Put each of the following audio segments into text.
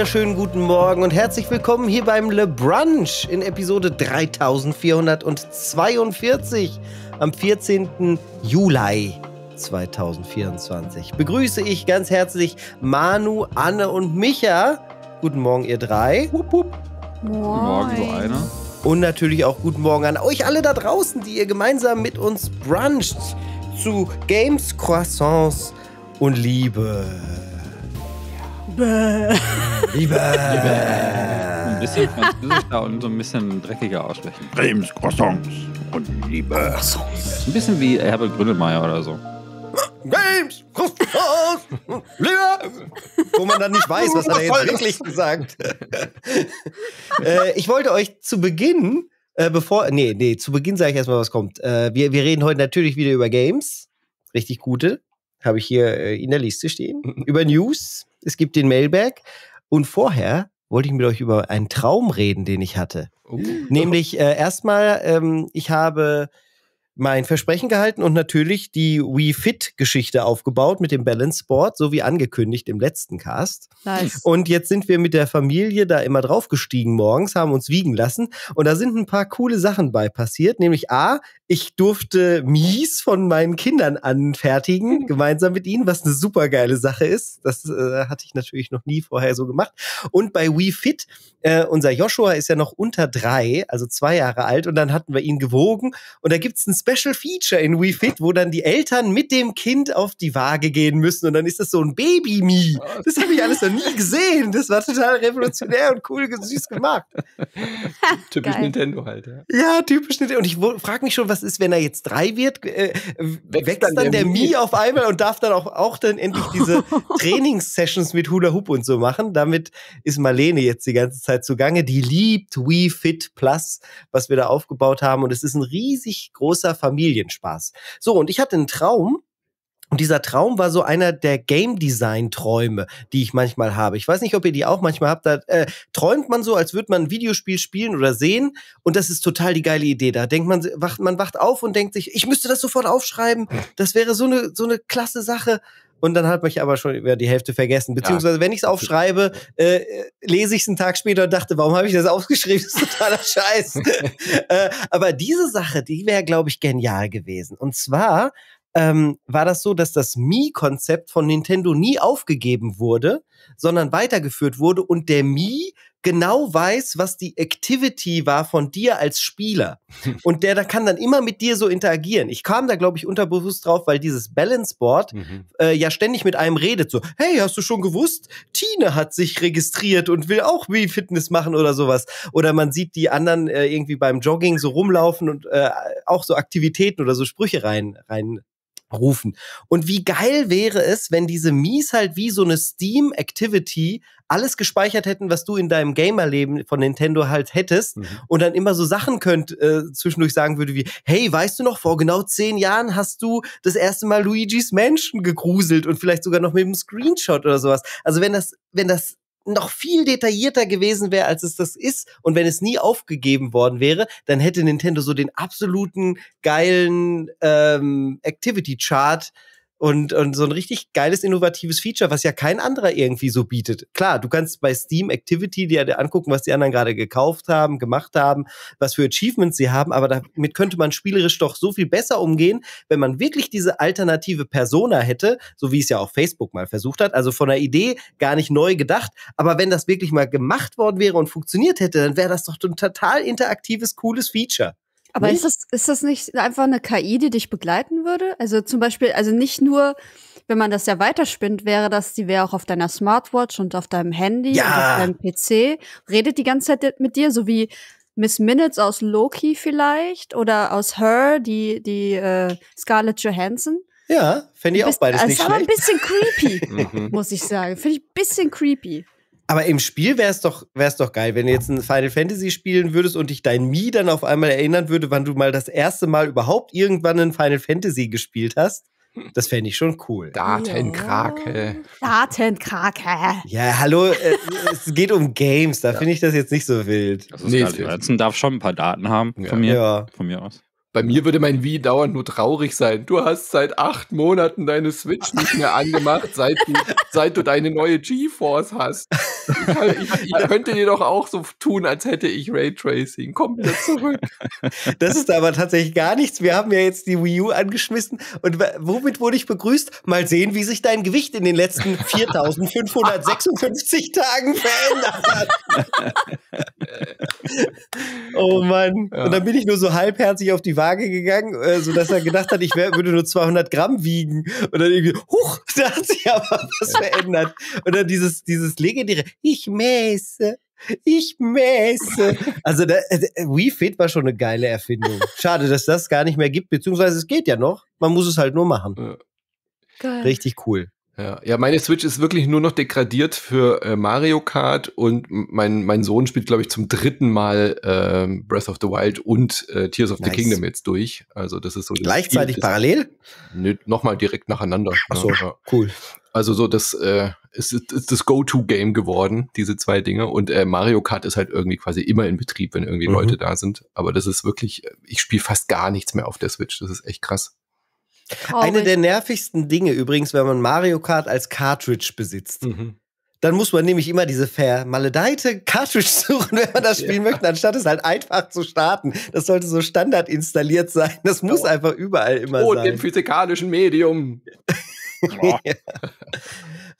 wunderschönen guten Morgen und herzlich willkommen hier beim Le Brunch in Episode 3442 am 14. Juli 2024. Begrüße ich ganz herzlich Manu, Anne und Micha. Guten Morgen, ihr drei. Wupp, wupp. Guten Morgen, so einer. Und natürlich auch guten Morgen an euch alle da draußen, die ihr gemeinsam mit uns bruncht zu Games, Croissants und Liebe. Liebe. Liebe. Ein bisschen französischer und so ein bisschen dreckiger aussprechen. Brems, Croissants und Liebe. Croissants. Ein bisschen wie Herbert Grönemeyer oder so. Games, Croissants und Liebe. Wo man dann nicht weiß, was hat er jetzt wirklich gesagt. äh, ich wollte euch zu Beginn, äh, bevor, nee, nee, zu Beginn sage ich erstmal, was kommt. Äh, wir, wir reden heute natürlich wieder über Games. Richtig gute habe ich hier äh, in der Liste stehen, über News. Es gibt den Mailbag. Und vorher wollte ich mit euch über einen Traum reden, den ich hatte. Oh. Nämlich äh, erstmal, ähm, ich habe mein Versprechen gehalten und natürlich die Wii Fit Geschichte aufgebaut mit dem Balance Board, so wie angekündigt im letzten Cast. Nice. Und jetzt sind wir mit der Familie da immer draufgestiegen morgens, haben uns wiegen lassen und da sind ein paar coole Sachen bei passiert, nämlich A, ich durfte Mies von meinen Kindern anfertigen, mhm. gemeinsam mit ihnen, was eine super geile Sache ist. Das äh, hatte ich natürlich noch nie vorher so gemacht. Und bei Wii Fit, äh, unser Joshua ist ja noch unter drei, also zwei Jahre alt und dann hatten wir ihn gewogen und da gibt's ein Special Feature in Wii Fit, wo dann die Eltern mit dem Kind auf die Waage gehen müssen und dann ist das so ein Baby-Me. Das habe ich alles noch nie gesehen. Das war total revolutionär und cool, süß gemacht. typisch Geil. Nintendo halt, ja. Ja, typisch Nintendo. Und ich frage mich schon, was ist, wenn er jetzt drei wird? Äh, äh wächst, wächst, dann, der, der Mi auf einmal und darf dann auch, auch dann endlich diese Trainingssessions mit Hula Hoop und so machen. Damit ist Marlene jetzt die ganze Zeit zugange. Die liebt Wii Fit Plus, was wir da aufgebaut haben. Und es ist ein riesig großer Familienspaß. So, und ich hatte einen Traum, und dieser Traum war so einer der Game Design Träume, die ich manchmal habe. Ich weiß nicht, ob ihr die auch manchmal habt. Da äh, träumt man so, als würde man ein Videospiel spielen oder sehen. Und das ist total die geile Idee. Da denkt man, wacht, man wacht auf und denkt sich, ich müsste das sofort aufschreiben. Das wäre so eine, so eine klasse Sache und dann habe ich aber schon über die Hälfte vergessen. Beziehungsweise, ja. wenn ich es aufschreibe, äh, lese ich es einen Tag später und dachte, warum habe ich das aufgeschrieben? Das ist totaler Scheiß. äh, aber diese Sache, die wäre, glaube ich, genial gewesen. Und zwar ähm, war das so, dass das mii konzept von Nintendo nie aufgegeben wurde, sondern weitergeführt wurde und der Mii genau weiß, was die Activity war von dir als Spieler. Und der da kann dann immer mit dir so interagieren. Ich kam da, glaube ich, unterbewusst drauf, weil dieses Balanceboard mhm. äh, ja ständig mit einem redet. So, hey, hast du schon gewusst? Tine hat sich registriert und will auch wie Fitness machen oder sowas. Oder man sieht die anderen äh, irgendwie beim Jogging so rumlaufen und äh, auch so Aktivitäten oder so Sprüche rein, rein rufen. Und wie geil wäre es, wenn diese Mies halt wie so eine Steam-Activity alles gespeichert hätten, was du in deinem Gamerleben von Nintendo halt hättest mhm. und dann immer so Sachen könnt äh, zwischendurch sagen würde wie, hey, weißt du noch, vor genau zehn Jahren hast du das erste Mal Luigis Menschen gegruselt und vielleicht sogar noch mit einem Screenshot oder sowas. Also wenn das, wenn das noch viel detaillierter gewesen wäre, als es das ist. Und wenn es nie aufgegeben worden wäre, dann hätte Nintendo so den absoluten geilen ähm, Activity-Chart und, und so ein richtig geiles, innovatives Feature, was ja kein anderer irgendwie so bietet. Klar, du kannst bei Steam Activity dir angucken, was die anderen gerade gekauft haben, gemacht haben, was für Achievements sie haben, aber damit könnte man spielerisch doch so viel besser umgehen, wenn man wirklich diese alternative Persona hätte, so wie es ja auch Facebook mal versucht hat, also von der Idee gar nicht neu gedacht, aber wenn das wirklich mal gemacht worden wäre und funktioniert hätte, dann wäre das doch ein total interaktives, cooles Feature. Aber nicht? ist das, ist das nicht einfach eine KI, die dich begleiten würde? Also zum Beispiel, also nicht nur, wenn man das ja weiterspinnt, wäre das, die wäre auch auf deiner Smartwatch und auf deinem Handy ja. und auf deinem PC, redet die ganze Zeit mit dir, so wie Miss Minutes aus Loki vielleicht oder aus Her, die, die äh, Scarlett Johansson. Ja, fände ich auch beides nicht schlecht. Das Ist aber ein bisschen creepy, mhm. muss ich sagen. Finde ich ein bisschen creepy. Aber im Spiel wäre es doch, wär's doch geil, wenn du jetzt ein Final Fantasy spielen würdest und dich dein Mii dann auf einmal erinnern würde, wann du mal das erste Mal überhaupt irgendwann ein Final Fantasy gespielt hast. Das fände ich schon cool. Datenkrake. Ja. Datenkrake. Ja, hallo, äh, es geht um Games, da ja. finde ich das jetzt nicht so wild. Das ist nee, Ärzten darf schon ein paar Daten haben ja. mir. Ja. Von mir aus. Bei mir würde mein Wie dauernd nur traurig sein. Du hast seit acht Monaten deine Switch nicht mehr angemacht, seit du, seit du deine neue GeForce hast. Ich, ich, ich könnte dir doch auch so tun, als hätte ich Raytracing. Komm wieder zurück. Das ist aber tatsächlich gar nichts. Wir haben ja jetzt die Wii U angeschmissen. Und womit wurde ich begrüßt? Mal sehen, wie sich dein Gewicht in den letzten 4556 Tagen verändert hat. oh Mann. Und dann bin ich nur so halbherzig auf die Waage gegangen, äh, sodass er gedacht hat, ich wär, würde nur 200 Gramm wiegen. Und dann irgendwie, huch, da hat sich aber was verändert. Und dann dieses, dieses legendäre, ich mäße. Ich mäße. Also da, äh, Fit war schon eine geile Erfindung. Schade, dass das gar nicht mehr gibt, beziehungsweise es geht ja noch. Man muss es halt nur machen. Ja. Richtig cool. Ja, ja, meine Switch ist wirklich nur noch degradiert für äh, Mario Kart und mein, mein Sohn spielt, glaube ich, zum dritten Mal äh, Breath of the Wild und äh, Tears of nice. the Kingdom jetzt durch. Also das ist so. Gleichzeitig Spiel, parallel? Nö, nochmal direkt nacheinander. Ach ne? so, ja. cool. Also so das äh, ist, ist das Go-To-Game geworden, diese zwei Dinge. Und äh, Mario Kart ist halt irgendwie quasi immer in Betrieb, wenn irgendwie mhm. Leute da sind. Aber das ist wirklich, äh, ich spiele fast gar nichts mehr auf der Switch. Das ist echt krass. Traurig. Eine der nervigsten Dinge übrigens, wenn man Mario Kart als Cartridge besitzt. Mhm. Dann muss man nämlich immer diese vermaledeite Cartridge suchen, wenn man das spielen ja. möchte, anstatt es halt einfach zu starten. Das sollte so Standard installiert sein. Das muss einfach überall immer oh, sein. Und im physikalischen Medium. ja.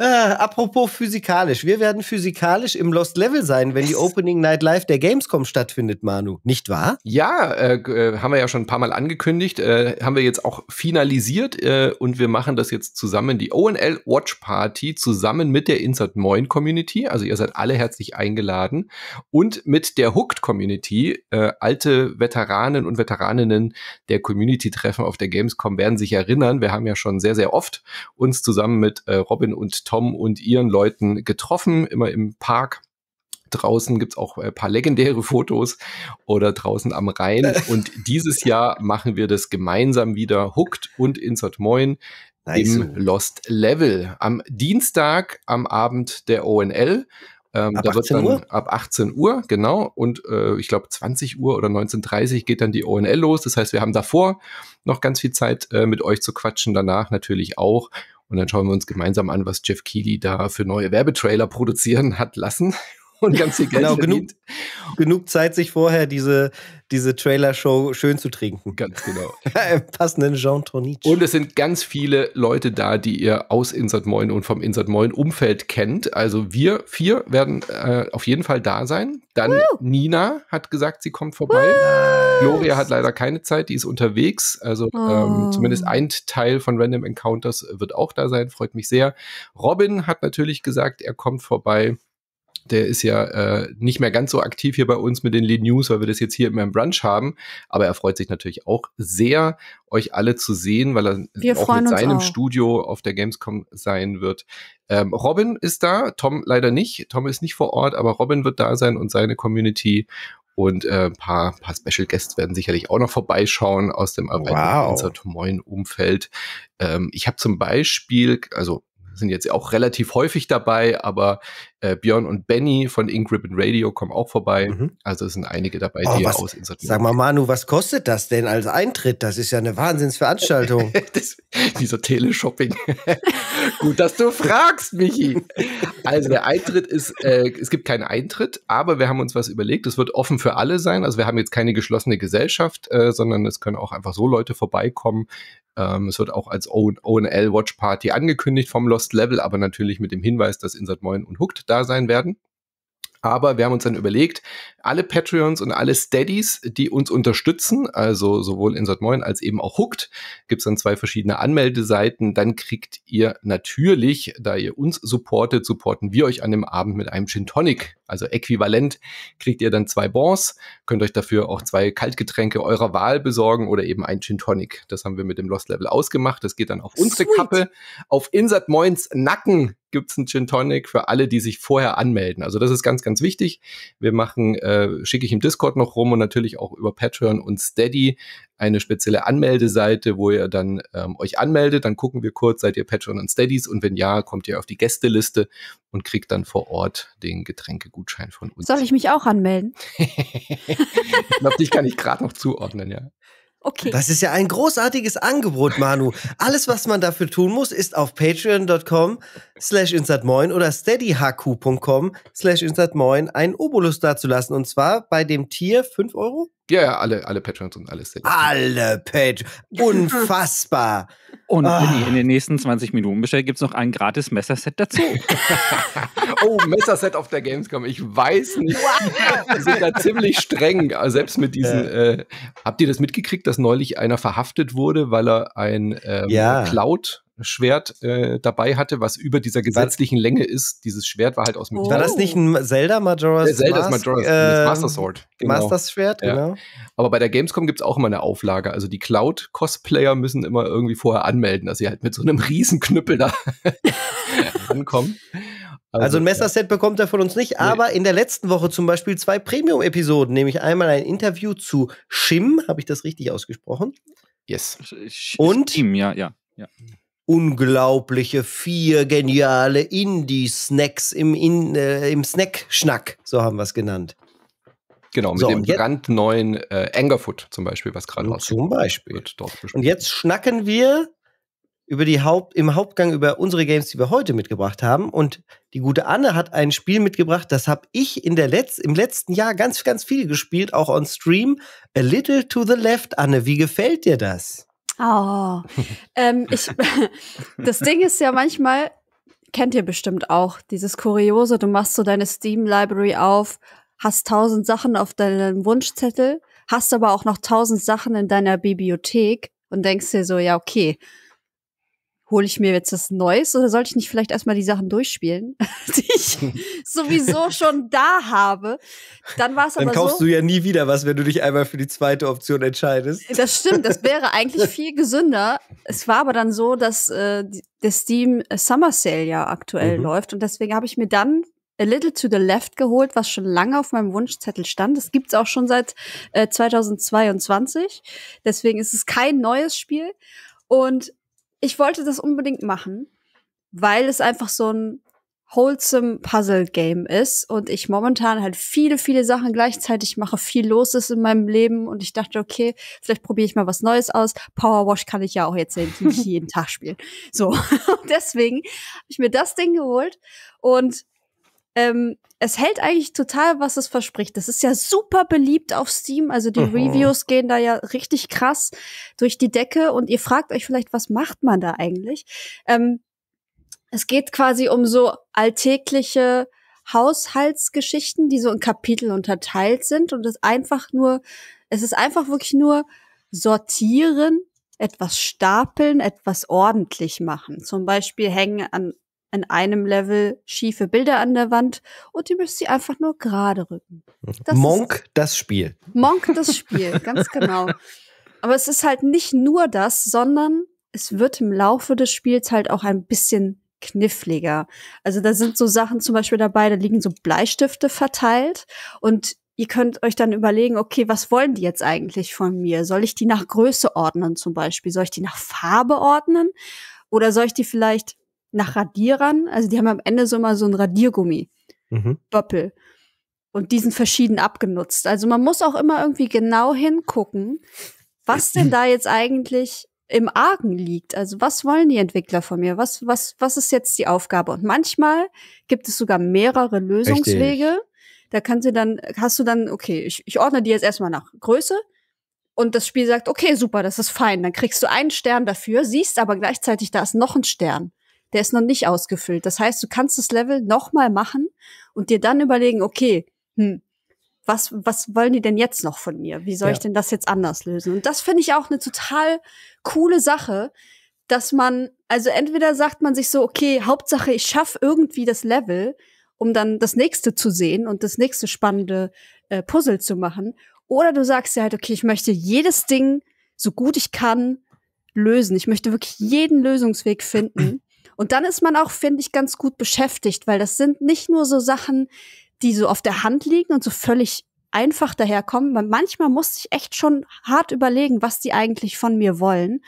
Äh, apropos physikalisch. Wir werden physikalisch im Lost Level sein, wenn die Opening Night Live der Gamescom stattfindet, Manu. Nicht wahr? Ja, äh, äh, haben wir ja schon ein paar Mal angekündigt. Äh, haben wir jetzt auch finalisiert äh, und wir machen das jetzt zusammen, die ONL Watch Party, zusammen mit der Insert Moin Community. Also ihr seid alle herzlich eingeladen. Und mit der Hooked Community. Äh, alte Veteranen und Veteraninnen der Community-Treffen auf der Gamescom werden sich erinnern. Wir haben ja schon sehr, sehr oft uns zusammen mit Robin und Tom und ihren Leuten getroffen, immer im Park. Draußen gibt es auch ein äh, paar legendäre Fotos oder draußen am Rhein. Und dieses Jahr machen wir das gemeinsam wieder, Hooked und Insert Moin nice. im Lost Level. Am Dienstag, am Abend der ONL. Ähm, ab da wird dann Uhr? ab 18 Uhr, genau, und äh, ich glaube 20 Uhr oder 19.30 Uhr geht dann die ONL los. Das heißt, wir haben davor noch ganz viel Zeit, äh, mit euch zu quatschen, danach natürlich auch. Und dann schauen wir uns gemeinsam an, was Jeff Keighley da für neue Werbetrailer produzieren hat lassen und ganz viel Geld genau, genug, genug Zeit, sich vorher diese, diese Trailer-Show schön zu trinken. Ganz genau. passenden Jean Tonic. Und es sind ganz viele Leute da, die ihr aus Insert Moin und vom Insert Moin Umfeld kennt. Also wir vier werden äh, auf jeden Fall da sein. Dann Woo! Nina hat gesagt, sie kommt vorbei. Gloria hat leider keine Zeit, die ist unterwegs. Also ähm, oh. ähm, zumindest ein Teil von Random Encounters wird auch da sein, freut mich sehr. Robin hat natürlich gesagt, er kommt vorbei der ist ja äh, nicht mehr ganz so aktiv hier bei uns mit den Lead News, weil wir das jetzt hier im Brunch haben. Aber er freut sich natürlich auch sehr, euch alle zu sehen, weil er wir auch mit seinem auch. Studio auf der Gamescom sein wird. Ähm, Robin ist da, Tom leider nicht. Tom ist nicht vor Ort, aber Robin wird da sein und seine Community. Und äh, ein paar, paar Special Guests werden sicherlich auch noch vorbeischauen aus dem erweiterten wow. Tomoin-Umfeld. Ähm, ich habe zum Beispiel, also sind jetzt auch relativ häufig dabei, aber äh, Björn und Benny von Ink Ribbon Radio kommen auch vorbei. Mhm. Also es sind einige dabei, oh, die was, aus Insert Sag mal, Manu, was kostet das denn als Eintritt? Das ist ja eine Wahnsinnsveranstaltung. das, dieser Teleshopping. Gut, dass du fragst, Michi. Also der Eintritt ist, äh, es gibt keinen Eintritt, aber wir haben uns was überlegt. Es wird offen für alle sein. Also wir haben jetzt keine geschlossene Gesellschaft, äh, sondern es können auch einfach so Leute vorbeikommen, ähm, es wird auch als ONL Watch Party angekündigt vom Lost Level, aber natürlich mit dem Hinweis, dass Insert Moin und Hooked da sein werden. Aber wir haben uns dann überlegt, alle Patreons und alle Steadies, die uns unterstützen, also sowohl Insert Moin als eben auch Hooked, gibt's dann zwei verschiedene Anmeldeseiten. Dann kriegt ihr natürlich, da ihr uns supportet, supporten wir euch an dem Abend mit einem Gin Tonic. Also äquivalent kriegt ihr dann zwei Bons, könnt euch dafür auch zwei Kaltgetränke eurer Wahl besorgen oder eben ein Gin Tonic. Das haben wir mit dem Lost Level ausgemacht. Das geht dann auf unsere Sweet. Kappe, auf Insert Moins Nacken gibt's einen Gin Tonic für alle, die sich vorher anmelden. Also das ist ganz, ganz wichtig. Wir machen, äh, schicke ich im Discord noch rum und natürlich auch über Patreon und Steady eine spezielle Anmeldeseite, wo ihr dann ähm, euch anmeldet. Dann gucken wir kurz, seid ihr Patreon und Steadys und wenn ja, kommt ihr auf die Gästeliste und kriegt dann vor Ort den Getränkegutschein von uns. Soll ich mich auch anmelden? ich glaube, dich kann ich gerade noch zuordnen, ja. Okay. Das ist ja ein großartiges Angebot, Manu. Alles, was man dafür tun muss, ist auf patreon.com slash insertmoin oder steadyhq.com slash insertmoin einen Obolus dazulassen. Und zwar bei dem Tier 5 Euro? Ja, ja, alle, alle Patreons und alles. Alle Patreons. Unfassbar. Und ah. Winnie, in den nächsten 20 Minuten bestellt gibt es noch ein gratis Messerset dazu. oh, Messerset auf der Gamescom. Ich weiß nicht. Die sind da ziemlich streng. Also selbst mit diesen. Äh. Äh, habt ihr das mitgekriegt, dass neulich einer verhaftet wurde, weil er ein ähm, ja. Cloud Schwert äh, dabei hatte, was über dieser gesetzlichen war, Länge ist. Dieses Schwert war halt aus Metall. War das nicht ein Zelda Majora's äh, Zelda ist Majora's, äh, Master Sword. Genau. Masters Schwert, ja. genau. Aber bei der Gamescom gibt es auch immer eine Auflage. Also die Cloud-Cosplayer müssen immer irgendwie vorher anmelden, dass sie halt mit so einem riesen Knüppel da ankommen. Also, also, ein Messerset ja. bekommt er von uns nicht, aber nee. in der letzten Woche zum Beispiel zwei Premium-Episoden, nämlich einmal ein Interview zu Shim, habe ich das richtig ausgesprochen? Yes. Sch Sch und Shim, ja, ja, ja unglaubliche vier geniale Indie-Snacks im, in, äh, im Snack-Schnack, so haben wir es genannt. Genau, mit so, dem brandneuen äh, Angerfoot zum Beispiel, was gerade Zum Beispiel. und jetzt schnacken wir über die Haupt, im Hauptgang über unsere Games, die wir heute mitgebracht haben. Und die gute Anne hat ein Spiel mitgebracht, das habe ich in der Letz-, im letzten Jahr ganz, ganz viel gespielt, auch on Stream. A Little to the Left, Anne, wie gefällt dir das? Oh. ähm, ich, das Ding ist ja manchmal, kennt ihr bestimmt auch, dieses Kuriose, du machst so deine Steam-Library auf, hast tausend Sachen auf deinem Wunschzettel, hast aber auch noch tausend Sachen in deiner Bibliothek und denkst dir so, ja, okay, hole ich mir jetzt das Neues oder sollte ich nicht vielleicht erstmal die Sachen durchspielen, die ich sowieso schon da habe? Dann war es aber so. Dann kaufst so, du ja nie wieder was, wenn du dich einmal für die zweite Option entscheidest. Das stimmt, das wäre eigentlich viel gesünder. Es war aber dann so, dass äh, der Steam äh, Summer Sale ja aktuell mhm. läuft und deswegen habe ich mir dann A Little to the Left geholt, was schon lange auf meinem Wunschzettel stand. Das gibt's auch schon seit äh, 2022. Deswegen ist es kein neues Spiel. Und ich wollte das unbedingt machen, weil es einfach so ein wholesome Puzzle Game ist und ich momentan halt viele, viele Sachen gleichzeitig mache, viel los ist in meinem Leben und ich dachte, okay, vielleicht probiere ich mal was Neues aus. Power Wash kann ich ja auch jetzt jeden Tag spielen. So, deswegen habe ich mir das Ding geholt und ähm, es hält eigentlich total, was es verspricht. Es ist ja super beliebt auf Steam. Also die mhm. Reviews gehen da ja richtig krass durch die Decke. Und ihr fragt euch vielleicht, was macht man da eigentlich? Ähm, es geht quasi um so alltägliche Haushaltsgeschichten, die so in Kapitel unterteilt sind. Und es ist einfach nur, es ist einfach wirklich nur sortieren etwas stapeln, etwas ordentlich machen. Zum Beispiel hängen an an einem Level schiefe Bilder an der Wand und ihr müsst sie einfach nur gerade rücken. Das Monk das Spiel. Monk das Spiel, ganz genau. Aber es ist halt nicht nur das, sondern es wird im Laufe des Spiels halt auch ein bisschen kniffliger. Also da sind so Sachen zum Beispiel dabei, da liegen so Bleistifte verteilt und ihr könnt euch dann überlegen, okay, was wollen die jetzt eigentlich von mir? Soll ich die nach Größe ordnen zum Beispiel? Soll ich die nach Farbe ordnen? Oder soll ich die vielleicht nach Radierern. Also die haben am Ende so immer so ein Radiergummi. Mhm. Böppel. Und die sind verschieden abgenutzt. Also man muss auch immer irgendwie genau hingucken, was denn da jetzt eigentlich im Argen liegt. Also was wollen die Entwickler von mir? Was, was, was ist jetzt die Aufgabe? Und manchmal gibt es sogar mehrere Lösungswege. Richtig. Da kannst du dann, hast du dann, okay, ich, ich ordne die jetzt erstmal nach Größe. Und das Spiel sagt, okay, super, das ist fein. Dann kriegst du einen Stern dafür, siehst aber gleichzeitig, da ist noch ein Stern der ist noch nicht ausgefüllt. Das heißt, du kannst das Level nochmal machen und dir dann überlegen, okay, hm, was, was wollen die denn jetzt noch von mir? Wie soll ja. ich denn das jetzt anders lösen? Und das finde ich auch eine total coole Sache, dass man, also entweder sagt man sich so, okay, Hauptsache, ich schaffe irgendwie das Level, um dann das nächste zu sehen und das nächste spannende äh, Puzzle zu machen. Oder du sagst dir halt, okay, ich möchte jedes Ding so gut ich kann lösen. Ich möchte wirklich jeden Lösungsweg finden. Und dann ist man auch, finde ich, ganz gut beschäftigt, weil das sind nicht nur so Sachen, die so auf der Hand liegen und so völlig einfach daherkommen. Manchmal muss ich echt schon hart überlegen, was die eigentlich von mir wollen.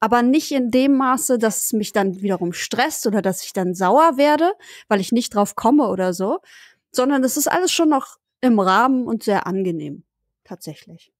Aber nicht in dem Maße, dass es mich dann wiederum stresst oder dass ich dann sauer werde, weil ich nicht drauf komme oder so. Sondern es ist alles schon noch im Rahmen und sehr angenehm. Tatsächlich.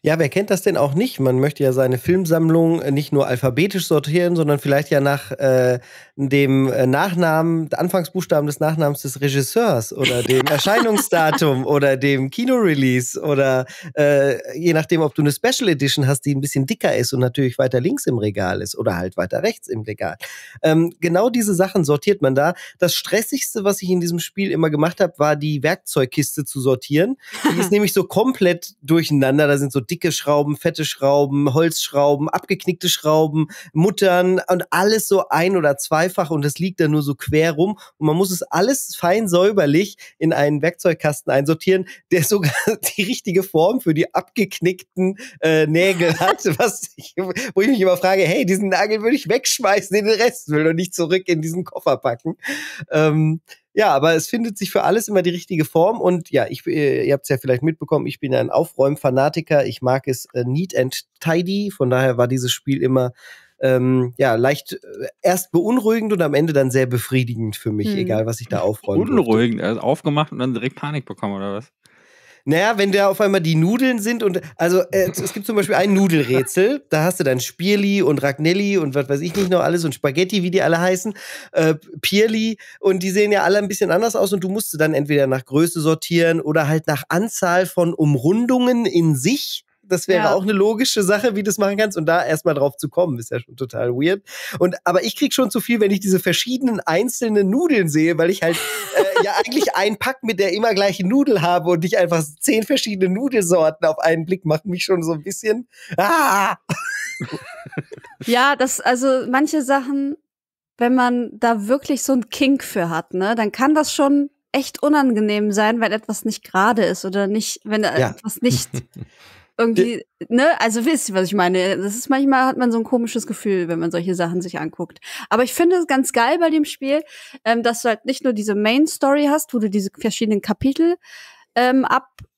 Ja, wer kennt das denn auch nicht? Man möchte ja seine Filmsammlung nicht nur alphabetisch sortieren, sondern vielleicht ja nach, äh, dem äh, Nachnamen, Anfangsbuchstaben des Nachnamens des Regisseurs oder dem Erscheinungsdatum oder dem Kinorelease oder äh, je nachdem, ob du eine Special Edition hast, die ein bisschen dicker ist und natürlich weiter links im Regal ist oder halt weiter rechts im Regal. Ähm, genau diese Sachen sortiert man da. Das Stressigste, was ich in diesem Spiel immer gemacht habe, war die Werkzeugkiste zu sortieren. Die ist nämlich so komplett durcheinander. Da sind so dicke Schrauben, fette Schrauben, Holzschrauben, abgeknickte Schrauben, Muttern und alles so ein oder zwei dreifach und das liegt da nur so quer rum. Und man muss es alles fein säuberlich in einen Werkzeugkasten einsortieren, der sogar die richtige Form für die abgeknickten äh, Nägel hat, was ich, wo ich mich immer frage, hey, diesen Nagel würde ich wegschmeißen, den Rest will doch nicht zurück in diesen Koffer packen. Ähm, ja, aber es findet sich für alles immer die richtige Form. Und ja, ich, äh, ihr habt es ja vielleicht mitbekommen, ich bin ein Aufräumfanatiker. Ich mag es äh, neat and tidy. Von daher war dieses Spiel immer ähm, ja, leicht äh, erst beunruhigend und am Ende dann sehr befriedigend für mich, hm. egal was ich da aufräume. Unruhigend, also aufgemacht und dann direkt Panik bekommen oder was? Naja, wenn da auf einmal die Nudeln sind und also äh, es gibt zum Beispiel ein Nudelrätsel, da hast du dann Spirli und Ragnelli und was weiß ich nicht noch alles und Spaghetti, wie die alle heißen, äh, Pirli und die sehen ja alle ein bisschen anders aus und du musst sie dann entweder nach Größe sortieren oder halt nach Anzahl von Umrundungen in sich das wäre ja. auch eine logische Sache, wie du das machen kannst. Und da erstmal drauf zu kommen, ist ja schon total weird. Und aber ich kriege schon zu viel, wenn ich diese verschiedenen einzelnen Nudeln sehe, weil ich halt äh, ja eigentlich einen Pack mit der immer gleichen Nudel habe und nicht einfach zehn verschiedene Nudelsorten auf einen Blick macht mich schon so ein bisschen. Ah! ja, das, also manche Sachen, wenn man da wirklich so einen Kink für hat, ne, dann kann das schon echt unangenehm sein, wenn etwas nicht gerade ist oder nicht, wenn ja. etwas nicht irgendwie, die ne, also wisst ihr, was ich meine? Das ist manchmal hat man so ein komisches Gefühl, wenn man solche Sachen sich anguckt. Aber ich finde es ganz geil bei dem Spiel, ähm, dass du halt nicht nur diese Main Story hast, wo du diese verschiedenen Kapitel ähm,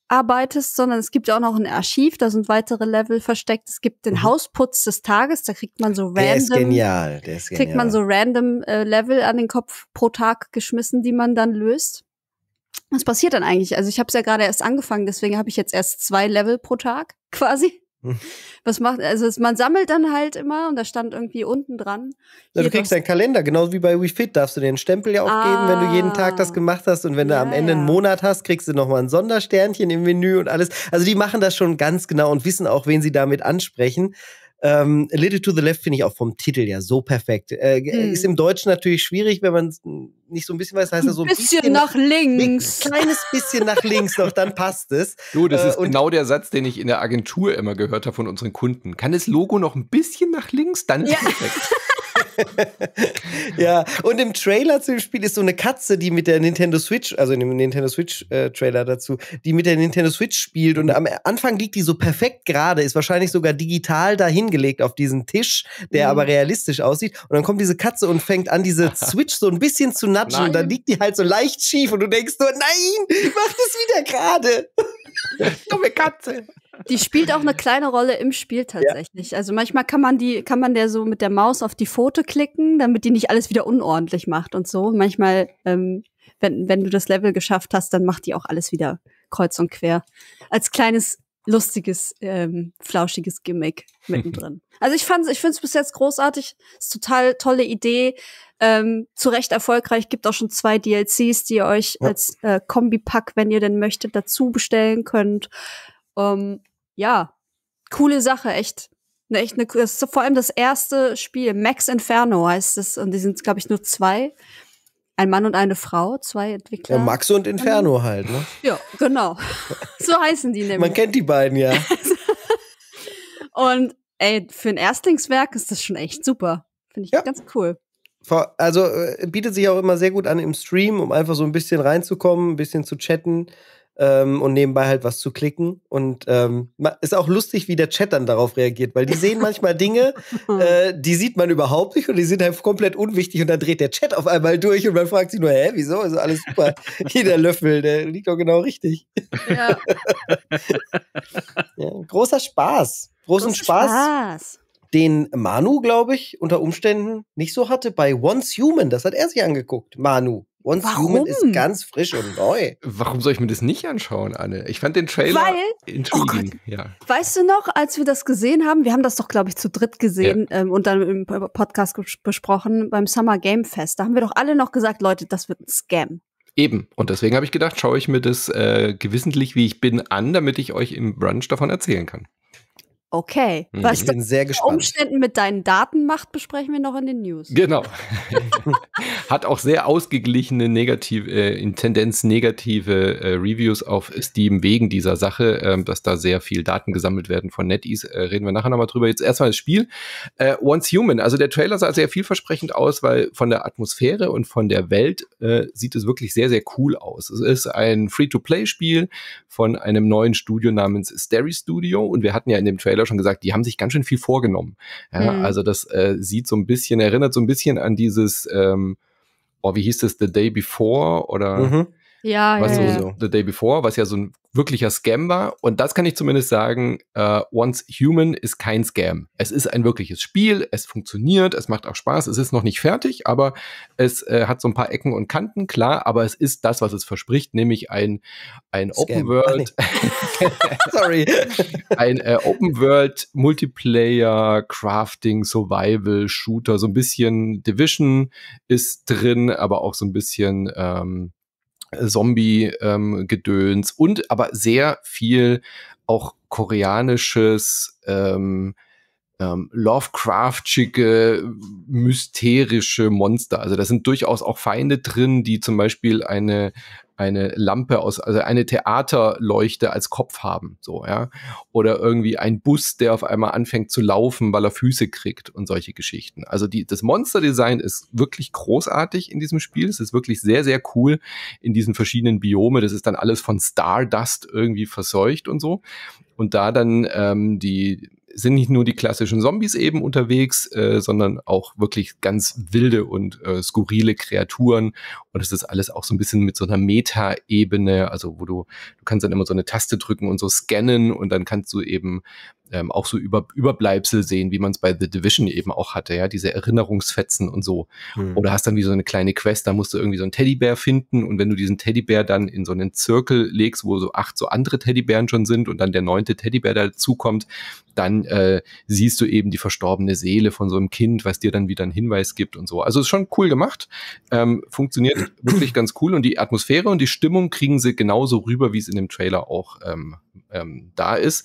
abarbeitest, sondern es gibt auch noch ein Archiv, da sind weitere Level versteckt. Es gibt den mhm. Hausputz des Tages, da kriegt man so random, der ist genial, der ist genial. kriegt man so random äh, Level an den Kopf pro Tag geschmissen, die man dann löst was passiert dann eigentlich? Also ich habe es ja gerade erst angefangen, deswegen habe ich jetzt erst zwei Level pro Tag quasi. Hm. Was macht, also man sammelt dann halt immer und da stand irgendwie unten dran. Ja, du kriegst deinen Kalender, genauso wie bei WeFit darfst du den Stempel ja auch ah, geben, wenn du jeden Tag das ah. gemacht hast und wenn ja, du am Ende einen Monat hast, kriegst du nochmal ein Sondersternchen im Menü und alles. Also die machen das schon ganz genau und wissen auch, wen sie damit ansprechen. Ähm, A Little to the Left finde ich auch vom Titel ja so perfekt. Äh, äh hm. Ist im Deutschen natürlich schwierig, wenn man nicht so ein bisschen weiß, heißt er so ein bisschen, bisschen nach links. Ein kleines bisschen nach links noch, dann passt es. Du, das äh, ist genau der Satz, den ich in der Agentur immer gehört habe von unseren Kunden. Kann das Logo noch ein bisschen nach links? Dann ist ja. perfekt. ja, und im Trailer zu dem Spiel ist so eine Katze, die mit der Nintendo Switch, also in dem Nintendo Switch-Trailer äh, dazu, die mit der Nintendo Switch spielt und am Anfang liegt die so perfekt gerade, ist wahrscheinlich sogar digital dahingelegt auf diesen Tisch, der mhm. aber realistisch aussieht. Und dann kommt diese Katze und fängt an, diese Switch so ein bisschen zu natschen und dann liegt die halt so leicht schief und du denkst nur, nein, mach das wieder gerade. Dumme Katze. Die spielt auch eine kleine Rolle im Spiel tatsächlich. Ja. Also manchmal kann man die, kann man der so mit der Maus auf die Pfote klicken, damit die nicht alles wieder unordentlich macht und so. Manchmal, ähm, wenn, wenn du das Level geschafft hast, dann macht die auch alles wieder kreuz und quer. Als kleines lustiges, ähm, flauschiges Gimmick mittendrin. also ich fand's, ich find's bis jetzt großartig, ist total tolle Idee, ähm, zu Recht erfolgreich, gibt auch schon zwei DLCs, die ihr euch ja. als äh, Kombipack, wenn ihr denn möchtet, dazu bestellen könnt. Ähm, ja, coole Sache, echt. Ne, echt ne, das ist vor allem das erste Spiel, Max Inferno heißt es, und die sind, glaube ich, nur zwei ein Mann und eine Frau, zwei Entwickler. Ja, Max und Inferno und, mhm. halt, ne? Ja, genau. so heißen die nämlich. Man kennt die beiden ja. und ey, für ein Erstlingswerk ist das schon echt super. Finde ich ja. ganz cool. Also äh, bietet sich auch immer sehr gut an im Stream, um einfach so ein bisschen reinzukommen, ein bisschen zu chatten ähm, und nebenbei halt was zu klicken. Und ähm, ist auch lustig, wie der Chat dann darauf reagiert, weil die sehen manchmal Dinge, hm. äh, die sieht man überhaupt nicht und die sind halt komplett unwichtig und dann dreht der Chat auf einmal durch und man fragt sich nur, hä, wieso? Ist alles super. Hier der Löffel, der liegt doch genau richtig. Ja. ja großer Spaß. Großen Groß Spaß. Spaß den Manu, glaube ich, unter Umständen nicht so hatte bei Once Human. Das hat er sich angeguckt, Manu. Once Warum? Human ist ganz frisch und neu. Warum soll ich mir das nicht anschauen, Anne? Ich fand den Trailer Weil, intriguing. Oh ja. Weißt du noch, als wir das gesehen haben, wir haben das doch, glaube ich, zu dritt gesehen ja. ähm, und dann im Podcast besprochen beim Summer Game Fest. Da haben wir doch alle noch gesagt, Leute, das wird ein Scam. Eben. Und deswegen habe ich gedacht, schaue ich mir das äh, gewissentlich, wie ich bin, an, damit ich euch im Brunch davon erzählen kann. Okay. Hm, was ich bin sehr gespannt. Umständen mit deinen Daten macht, besprechen wir noch in den News. Genau. Hat auch sehr ausgeglichene negative, äh, in Tendenz negative äh, Reviews auf Steam wegen dieser Sache, äh, dass da sehr viel Daten gesammelt werden von NetEase. Äh, reden wir nachher nochmal drüber. Jetzt erstmal das Spiel. Äh, Once Human. Also der Trailer sah sehr vielversprechend aus, weil von der Atmosphäre und von der Welt äh, sieht es wirklich sehr, sehr cool aus. Es ist ein Free-to-Play-Spiel von einem neuen Studio namens Sterry Studio und wir hatten ja in dem Trailer Trailer schon gesagt, die haben sich ganz schön viel vorgenommen. Ja, mhm. Also das äh, sieht so ein bisschen, erinnert so ein bisschen an dieses, ähm, oh, wie hieß das, The Day Before oder mhm. Ja, was ja, so, ja. The Day Before, was ja so ein wirklicher Scam war. Und das kann ich zumindest sagen, äh, Once Human ist kein Scam. Es ist ein wirkliches Spiel, es funktioniert, es macht auch Spaß, es ist noch nicht fertig, aber es äh, hat so ein paar Ecken und Kanten, klar, aber es ist das, was es verspricht, nämlich ein, ein Open World. Sorry. ein äh, Open World Multiplayer, Crafting, Survival, Shooter, so ein bisschen Division ist drin, aber auch so ein bisschen. Ähm, Zombie-Gedöns ähm, und aber sehr viel auch koreanisches, ähm, ähm, Lovecraftige, mysterische Monster. Also da sind durchaus auch Feinde drin, die zum Beispiel eine eine Lampe aus, also eine Theaterleuchte als Kopf haben, so, ja. Oder irgendwie ein Bus, der auf einmal anfängt zu laufen, weil er Füße kriegt und solche Geschichten. Also die, das Monster-Design ist wirklich großartig in diesem Spiel. Es ist wirklich sehr, sehr cool in diesen verschiedenen Biome. Das ist dann alles von Stardust irgendwie verseucht und so. Und da dann ähm, die sind nicht nur die klassischen Zombies eben unterwegs, äh, sondern auch wirklich ganz wilde und äh, skurrile Kreaturen. Und es ist alles auch so ein bisschen mit so einer Meta-Ebene, also wo du, du kannst dann immer so eine Taste drücken und so scannen und dann kannst du eben ähm, auch so über, Überbleibsel sehen, wie man es bei The Division eben auch hatte, ja, diese Erinnerungsfetzen und so. Mhm. Oder hast dann wie so eine kleine Quest, da musst du irgendwie so einen Teddybär finden und wenn du diesen Teddybär dann in so einen Zirkel legst, wo so acht so andere Teddybären schon sind und dann der neunte Teddybär dazukommt, dann äh, siehst du eben die verstorbene Seele von so einem Kind, was dir dann wieder einen Hinweis gibt und so. Also ist schon cool gemacht, ähm, funktioniert wirklich ganz cool und die Atmosphäre und die Stimmung kriegen sie genauso rüber, wie es in dem Trailer auch ähm, ähm, da ist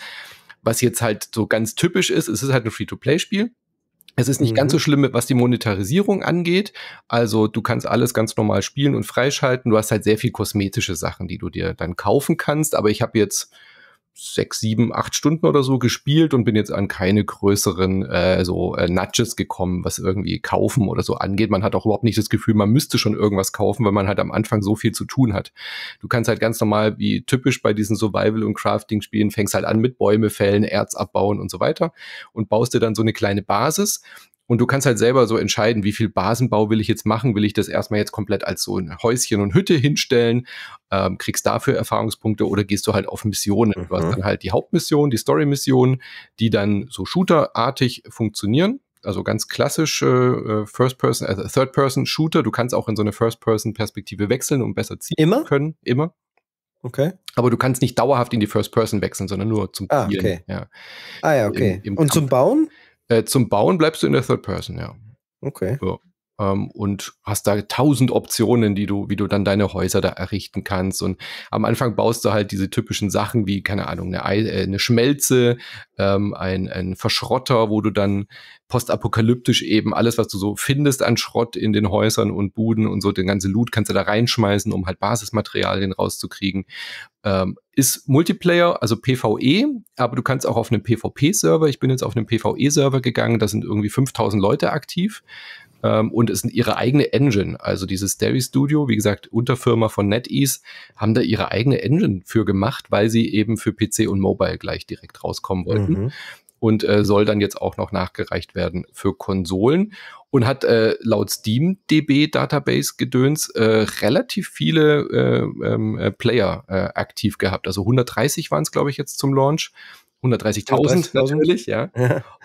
was jetzt halt so ganz typisch ist, es ist halt ein Free-to-Play-Spiel. Es ist nicht mhm. ganz so mhm. schlimm, was die Monetarisierung angeht. Also du kannst alles ganz normal spielen und freischalten. Du hast halt sehr viel kosmetische Sachen, die du dir dann kaufen kannst. Aber ich habe jetzt sechs, sieben, acht Stunden oder so gespielt und bin jetzt an keine größeren äh, so äh, Nudges gekommen, was irgendwie kaufen oder so angeht. Man hat auch überhaupt nicht das Gefühl, man müsste schon irgendwas kaufen, weil man halt am Anfang so viel zu tun hat. Du kannst halt ganz normal, wie typisch bei diesen Survival- und Crafting-Spielen, fängst halt an mit Bäume fällen, Erz abbauen und so weiter und baust dir dann so eine kleine Basis und du kannst halt selber so entscheiden, wie viel Basenbau will ich jetzt machen? Will ich das erstmal jetzt komplett als so ein Häuschen und Hütte hinstellen? Ähm, kriegst dafür Erfahrungspunkte oder gehst du halt auf Missionen? Mhm. Du hast mhm. dann halt die Hauptmission, die Story-Mission, die dann so Shooter-artig funktionieren. Also ganz klassisch äh, First-Person, also Third-Person-Shooter. Du kannst auch in so eine First-Person-Perspektive wechseln, um besser zielen immer? können. Immer. Okay. Aber du kannst nicht dauerhaft in die First Person wechseln, sondern nur zum ah, Okay. Ja. Ah ja, okay. Im, im und Kampf. zum Bauen? Äh, zum Bauen bleibst du in der Third Person, ja. Okay. So ähm, und hast da tausend Optionen, die du, wie du dann deine Häuser da errichten kannst. Und am Anfang baust du halt diese typischen Sachen wie, keine Ahnung, eine, Ei, äh, eine Schmelze, ähm, ein, ein Verschrotter, wo du dann postapokalyptisch eben alles, was du so findest an Schrott in den Häusern und Buden und so, den ganzen Loot kannst du da reinschmeißen, um halt Basismaterialien rauszukriegen. Ähm, ist Multiplayer, also PvE, aber du kannst auch auf einem PvP-Server, ich bin jetzt auf einem PvE-Server gegangen, da sind irgendwie 5000 Leute aktiv ähm, und ist ihre eigene Engine. Also dieses Dairy Studio, wie gesagt, Unterfirma von NetEase, haben da ihre eigene Engine für gemacht, weil sie eben für PC und Mobile gleich direkt rauskommen wollten. Mhm. Und äh, soll dann jetzt auch noch nachgereicht werden für Konsolen und hat äh, laut Steam DB Database Gedöns äh, relativ viele äh, ähm, äh, Player äh, aktiv gehabt. Also 130 waren es, glaube ich, jetzt zum Launch 130.000 natürlich, ja.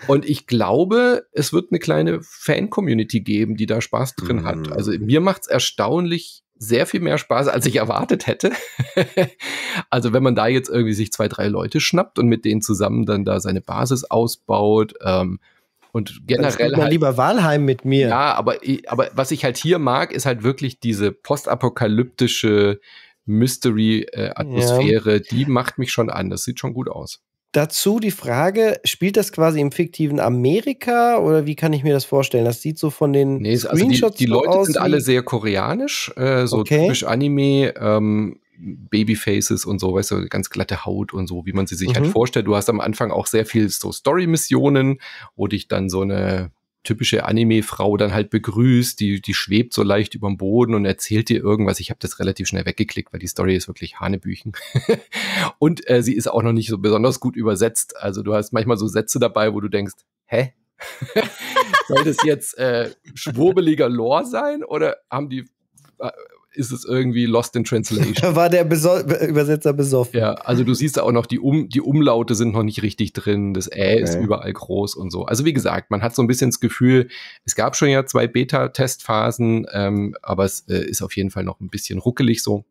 Und ich glaube, es wird eine kleine Fan-Community geben, die da Spaß drin mhm. hat. Also mir macht es erstaunlich sehr viel mehr Spaß, als ich erwartet hätte. also wenn man da jetzt irgendwie sich zwei, drei Leute schnappt und mit denen zusammen dann da seine Basis ausbaut ähm, und generell dann man halt, lieber Wahlheim mit mir. Ja, aber aber was ich halt hier mag, ist halt wirklich diese postapokalyptische Mystery-Atmosphäre. Äh, ja. Die macht mich schon an. Das sieht schon gut aus. Dazu die Frage, spielt das quasi im fiktiven Amerika oder wie kann ich mir das vorstellen? Das sieht so von den nee, Screenshots also die, die Leute aus sind alle sehr koreanisch, äh, so okay. typisch Anime, ähm, Babyfaces und so, weißt du, ganz glatte Haut und so, wie man sie sich halt mhm. halt vorstellt. Du hast am Anfang auch sehr viel so Story-Missionen, wo dich dann so eine typische Anime-Frau dann halt begrüßt, die, die schwebt so leicht über dem Boden und erzählt dir irgendwas. Ich habe das relativ schnell weggeklickt, weil die Story ist wirklich Hanebüchen. und äh, sie ist auch noch nicht so besonders gut übersetzt. Also du hast manchmal so Sätze dabei, wo du denkst, hä? Soll das jetzt äh, schwurbeliger Lore sein oder haben die äh, ist es irgendwie Lost in Translation. War der Beso Übersetzer besoffen. Ja, also du siehst auch noch, die, um die Umlaute sind noch nicht richtig drin, das Ä okay. ist überall groß und so. Also wie gesagt, man hat so ein bisschen das Gefühl, es gab schon ja zwei Beta-Testphasen, ähm, aber es äh, ist auf jeden Fall noch ein bisschen ruckelig so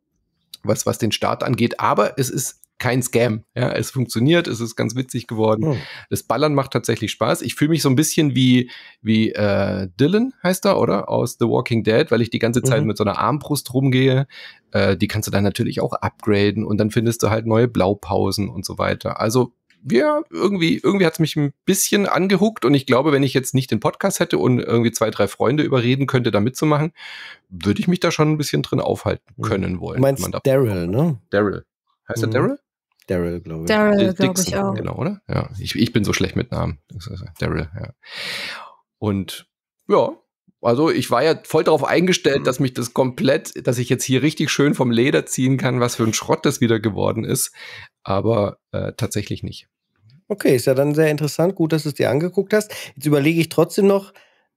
was, was den Start angeht. Aber es ist kein Scam. Ja, es funktioniert, es ist ganz witzig geworden. Oh. Das Ballern macht tatsächlich Spaß. Ich fühle mich so ein bisschen wie, wie äh, Dylan heißt er, oder? Aus The Walking Dead, weil ich die ganze Zeit mhm. mit so einer Armbrust rumgehe. Äh, die kannst du dann natürlich auch upgraden und dann findest du halt neue Blaupausen und so weiter. Also ja, irgendwie, irgendwie hat es mich ein bisschen angehuckt und ich glaube, wenn ich jetzt nicht den Podcast hätte und irgendwie zwei, drei Freunde überreden könnte, da mitzumachen, würde ich mich da schon ein bisschen drin aufhalten mhm. können wollen. Du meinst Daryl, ne? Daryl. Heißt mhm. er Daryl? Daryl, glaube ich. Daryl, glaube ich auch. Genau, oder? Ja, ich, ich bin so schlecht mit Namen. Äh, Daryl, ja. Und ja, also ich war ja voll darauf eingestellt, dass mich das komplett, dass ich jetzt hier richtig schön vom Leder ziehen kann, was für ein Schrott das wieder geworden ist. Aber äh, tatsächlich nicht. Okay, ist ja dann sehr interessant. Gut, dass du es dir angeguckt hast. Jetzt überlege ich trotzdem noch,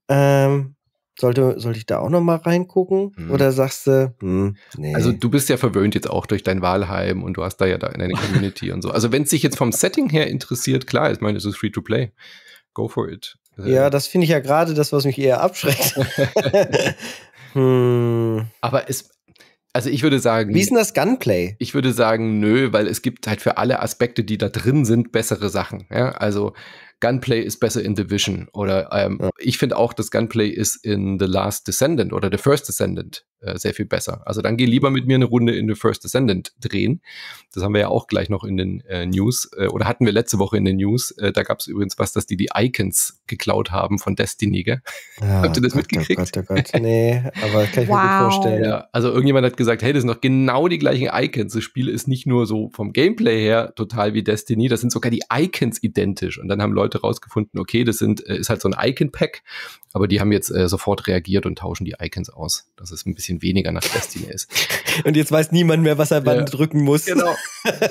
ähm, sollte, sollte ich da auch nochmal reingucken? Hm. Oder sagst du, hm, nee. Also du bist ja verwöhnt jetzt auch durch dein Wahlheim und du hast da ja deine Community und so. Also wenn es dich jetzt vom Setting her interessiert, klar, ich meine, es ist free to play. Go for it. Ja, äh. das finde ich ja gerade das, was mich eher abschreckt. hm. Aber es, also ich würde sagen. Wie ist denn das Gunplay? Ich würde sagen, nö, weil es gibt halt für alle Aspekte, die da drin sind, bessere Sachen. Ja? Also Gunplay ist besser in Division. Oder ähm, ja. ich finde auch, das Gunplay ist in The Last Descendant oder The First Descendant äh, sehr viel besser. Also dann geh lieber mit mir eine Runde in The First Descendant drehen. Das haben wir ja auch gleich noch in den äh, News äh, oder hatten wir letzte Woche in den News. Äh, da gab es übrigens was, dass die die Icons geklaut haben von Destiny. Gell? Ja, Habt ihr das Gott, mitgekriegt? Gott, oh Gott. Nee, aber kann ich wow. mir gut vorstellen. Ja, also irgendjemand hat gesagt, hey, das sind noch genau die gleichen Icons. Das Spiel ist nicht nur so vom Gameplay her total wie Destiny. Das sind sogar die Icons identisch. Und dann haben Leute Leute rausgefunden, okay, das sind, äh, ist halt so ein Icon-Pack, aber die haben jetzt äh, sofort reagiert und tauschen die Icons aus, dass es ein bisschen weniger nach Destiny ist. Und jetzt weiß niemand mehr, was er wann drücken muss. Genau.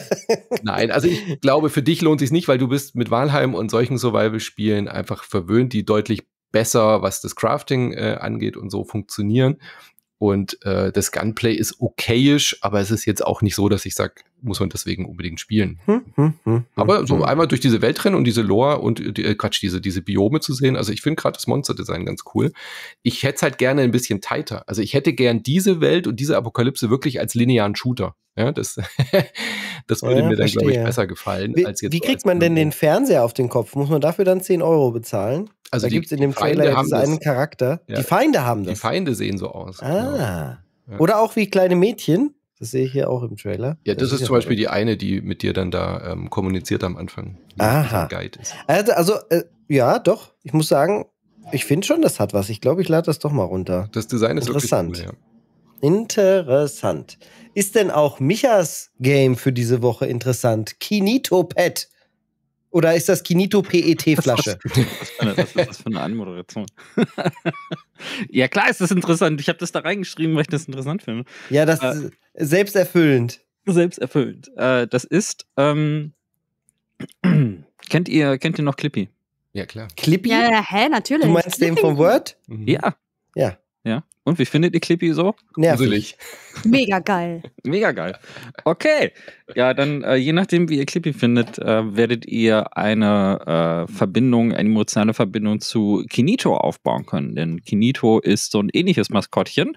Nein, also ich glaube, für dich lohnt sich nicht, weil du bist mit Walheim und solchen Survival-Spielen einfach verwöhnt, die deutlich besser, was das Crafting äh, angeht und so funktionieren. Und äh, das Gunplay ist okayisch, aber es ist jetzt auch nicht so, dass ich sage, muss man deswegen unbedingt spielen. Hm, hm, hm, hm. aber so hm. einmal durch diese Welt rennen und diese Lore und die, äh, Quatsch, diese, diese Biome zu sehen. Also ich finde gerade das Monster-Design ganz cool. Ich hätte es halt gerne ein bisschen tighter. Also ich hätte gern diese Welt und diese Apokalypse wirklich als linearen Shooter. Ja, das, das würde ja, mir dann, glaube ich, besser gefallen. Wie, als jetzt, wie kriegt man denn den Fernseher auf den Kopf? Muss man dafür dann 10 Euro bezahlen? Also da gibt es in dem Feinde Trailer jetzt einen Charakter. Ja. Die Feinde haben das. Die Feinde sehen so aus. Ah. Genau. Ja. Oder auch wie kleine Mädchen. Das sehe ich hier auch im Trailer. Ja, das, das ist, zum Beispiel die eine, die mit dir dann da ähm, kommuniziert am Anfang. Aha. Guide ist. Also, also, äh, ja, doch. Ich muss sagen, ich finde schon, das hat was. Ich glaube, ich lade das doch mal runter. Das Design ist interessant. Cool, ja. Interessant. Ist denn auch Michas Game für diese Woche interessant? Kinito Pet. Oder ist das Kinito PET-Flasche? Was, was, ist das für eine Anmoderation? ja, klar ist das interessant. Ich habe das da reingeschrieben, weil ich das interessant finde. Ja, das äh, ist selbsterfüllend. Selbsterfüllend. Äh, das ist. Ähm, kennt, ihr, kennt ihr noch Clippy? Ja, klar. Clippy? Ja, hä, natürlich. Du meinst Clippy. den vom Word? Mhm. Ja. Ja. Ja. Und wie findet ihr Clippy so? Nervig. Mega geil. Mega geil. Okay. Ja, dann äh, je nachdem, wie ihr Clippy findet, äh, werdet ihr eine äh, Verbindung, eine emotionale Verbindung zu Kinito aufbauen können. Denn Kinito ist so ein ähnliches Maskottchen.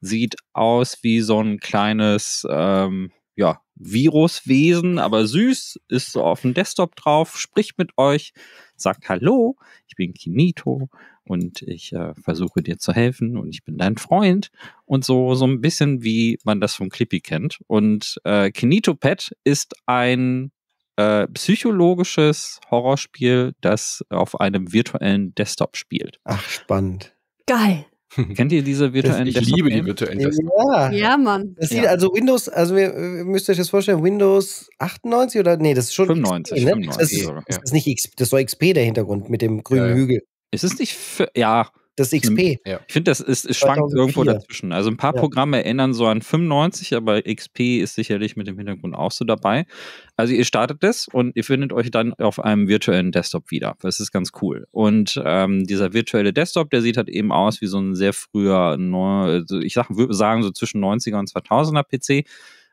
Sieht aus wie so ein kleines, ähm, ja, Viruswesen, aber süß, ist so auf dem Desktop drauf, spricht mit euch, sagt Hallo, ich bin Kinito und ich äh, versuche dir zu helfen und ich bin dein Freund und so, so ein bisschen wie man das von Clippy kennt. Und äh, Kinito Pet ist ein äh, psychologisches Horrorspiel, das auf einem virtuellen Desktop spielt. Ach, spannend. Geil. Hm. Kennt ihr diese virtuellen das, Ich liebe die virtuellen Desktop. Ja, ja Mann. Das sieht ja. also Windows, also wir, ihr müsst euch das vorstellen, Windows 98 oder nee, das ist schon 95. XP, ne? 95 das, ist, das, nicht XP, das war XP der Hintergrund mit dem grünen ja, Hügel. Ist es nicht für, ja. Das XP. Hm, ich finde, das ist, ist schwankt irgendwo dazwischen. Also ein paar ja. Programme erinnern so an 95, aber XP ist sicherlich mit dem Hintergrund auch so dabei. Also ihr startet das und ihr findet euch dann auf einem virtuellen Desktop wieder. Das ist ganz cool. Und ähm, dieser virtuelle Desktop, der sieht halt eben aus wie so ein sehr früher, also ich sag, würde sagen so zwischen 90er und 2000er PC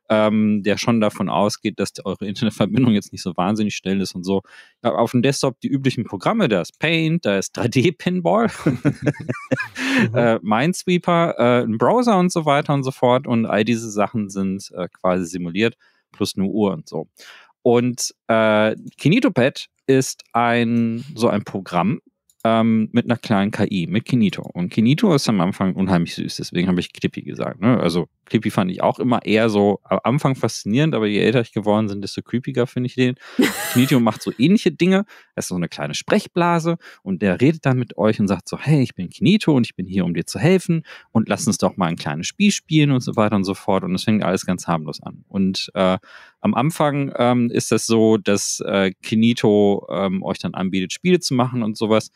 ähm, der schon davon ausgeht, dass eure Internetverbindung jetzt nicht so wahnsinnig schnell ist und so. auf dem Desktop die üblichen Programme, da ist Paint, da ist 3D-Pinball, mhm. äh, Minesweeper, äh, ein Browser und so weiter und so fort. Und all diese Sachen sind äh, quasi simuliert, plus eine Uhr und so. Und äh, Kinetopad ist ein so ein Programm, ähm, mit einer kleinen KI, mit Kinito. Und Kinito ist am Anfang unheimlich süß, deswegen habe ich Clippy gesagt. Ne? Also Clippy fand ich auch immer eher so am Anfang faszinierend, aber je älter ich geworden bin, desto creepiger finde ich den. Kinito macht so ähnliche Dinge. Er ist so eine kleine Sprechblase und der redet dann mit euch und sagt so, hey, ich bin Kinito und ich bin hier, um dir zu helfen und lass uns doch mal ein kleines Spiel spielen und so weiter und so fort. Und es fängt alles ganz harmlos an. Und äh, am Anfang ähm, ist das so, dass äh, Kinito ähm, euch dann anbietet, Spiele zu machen und sowas.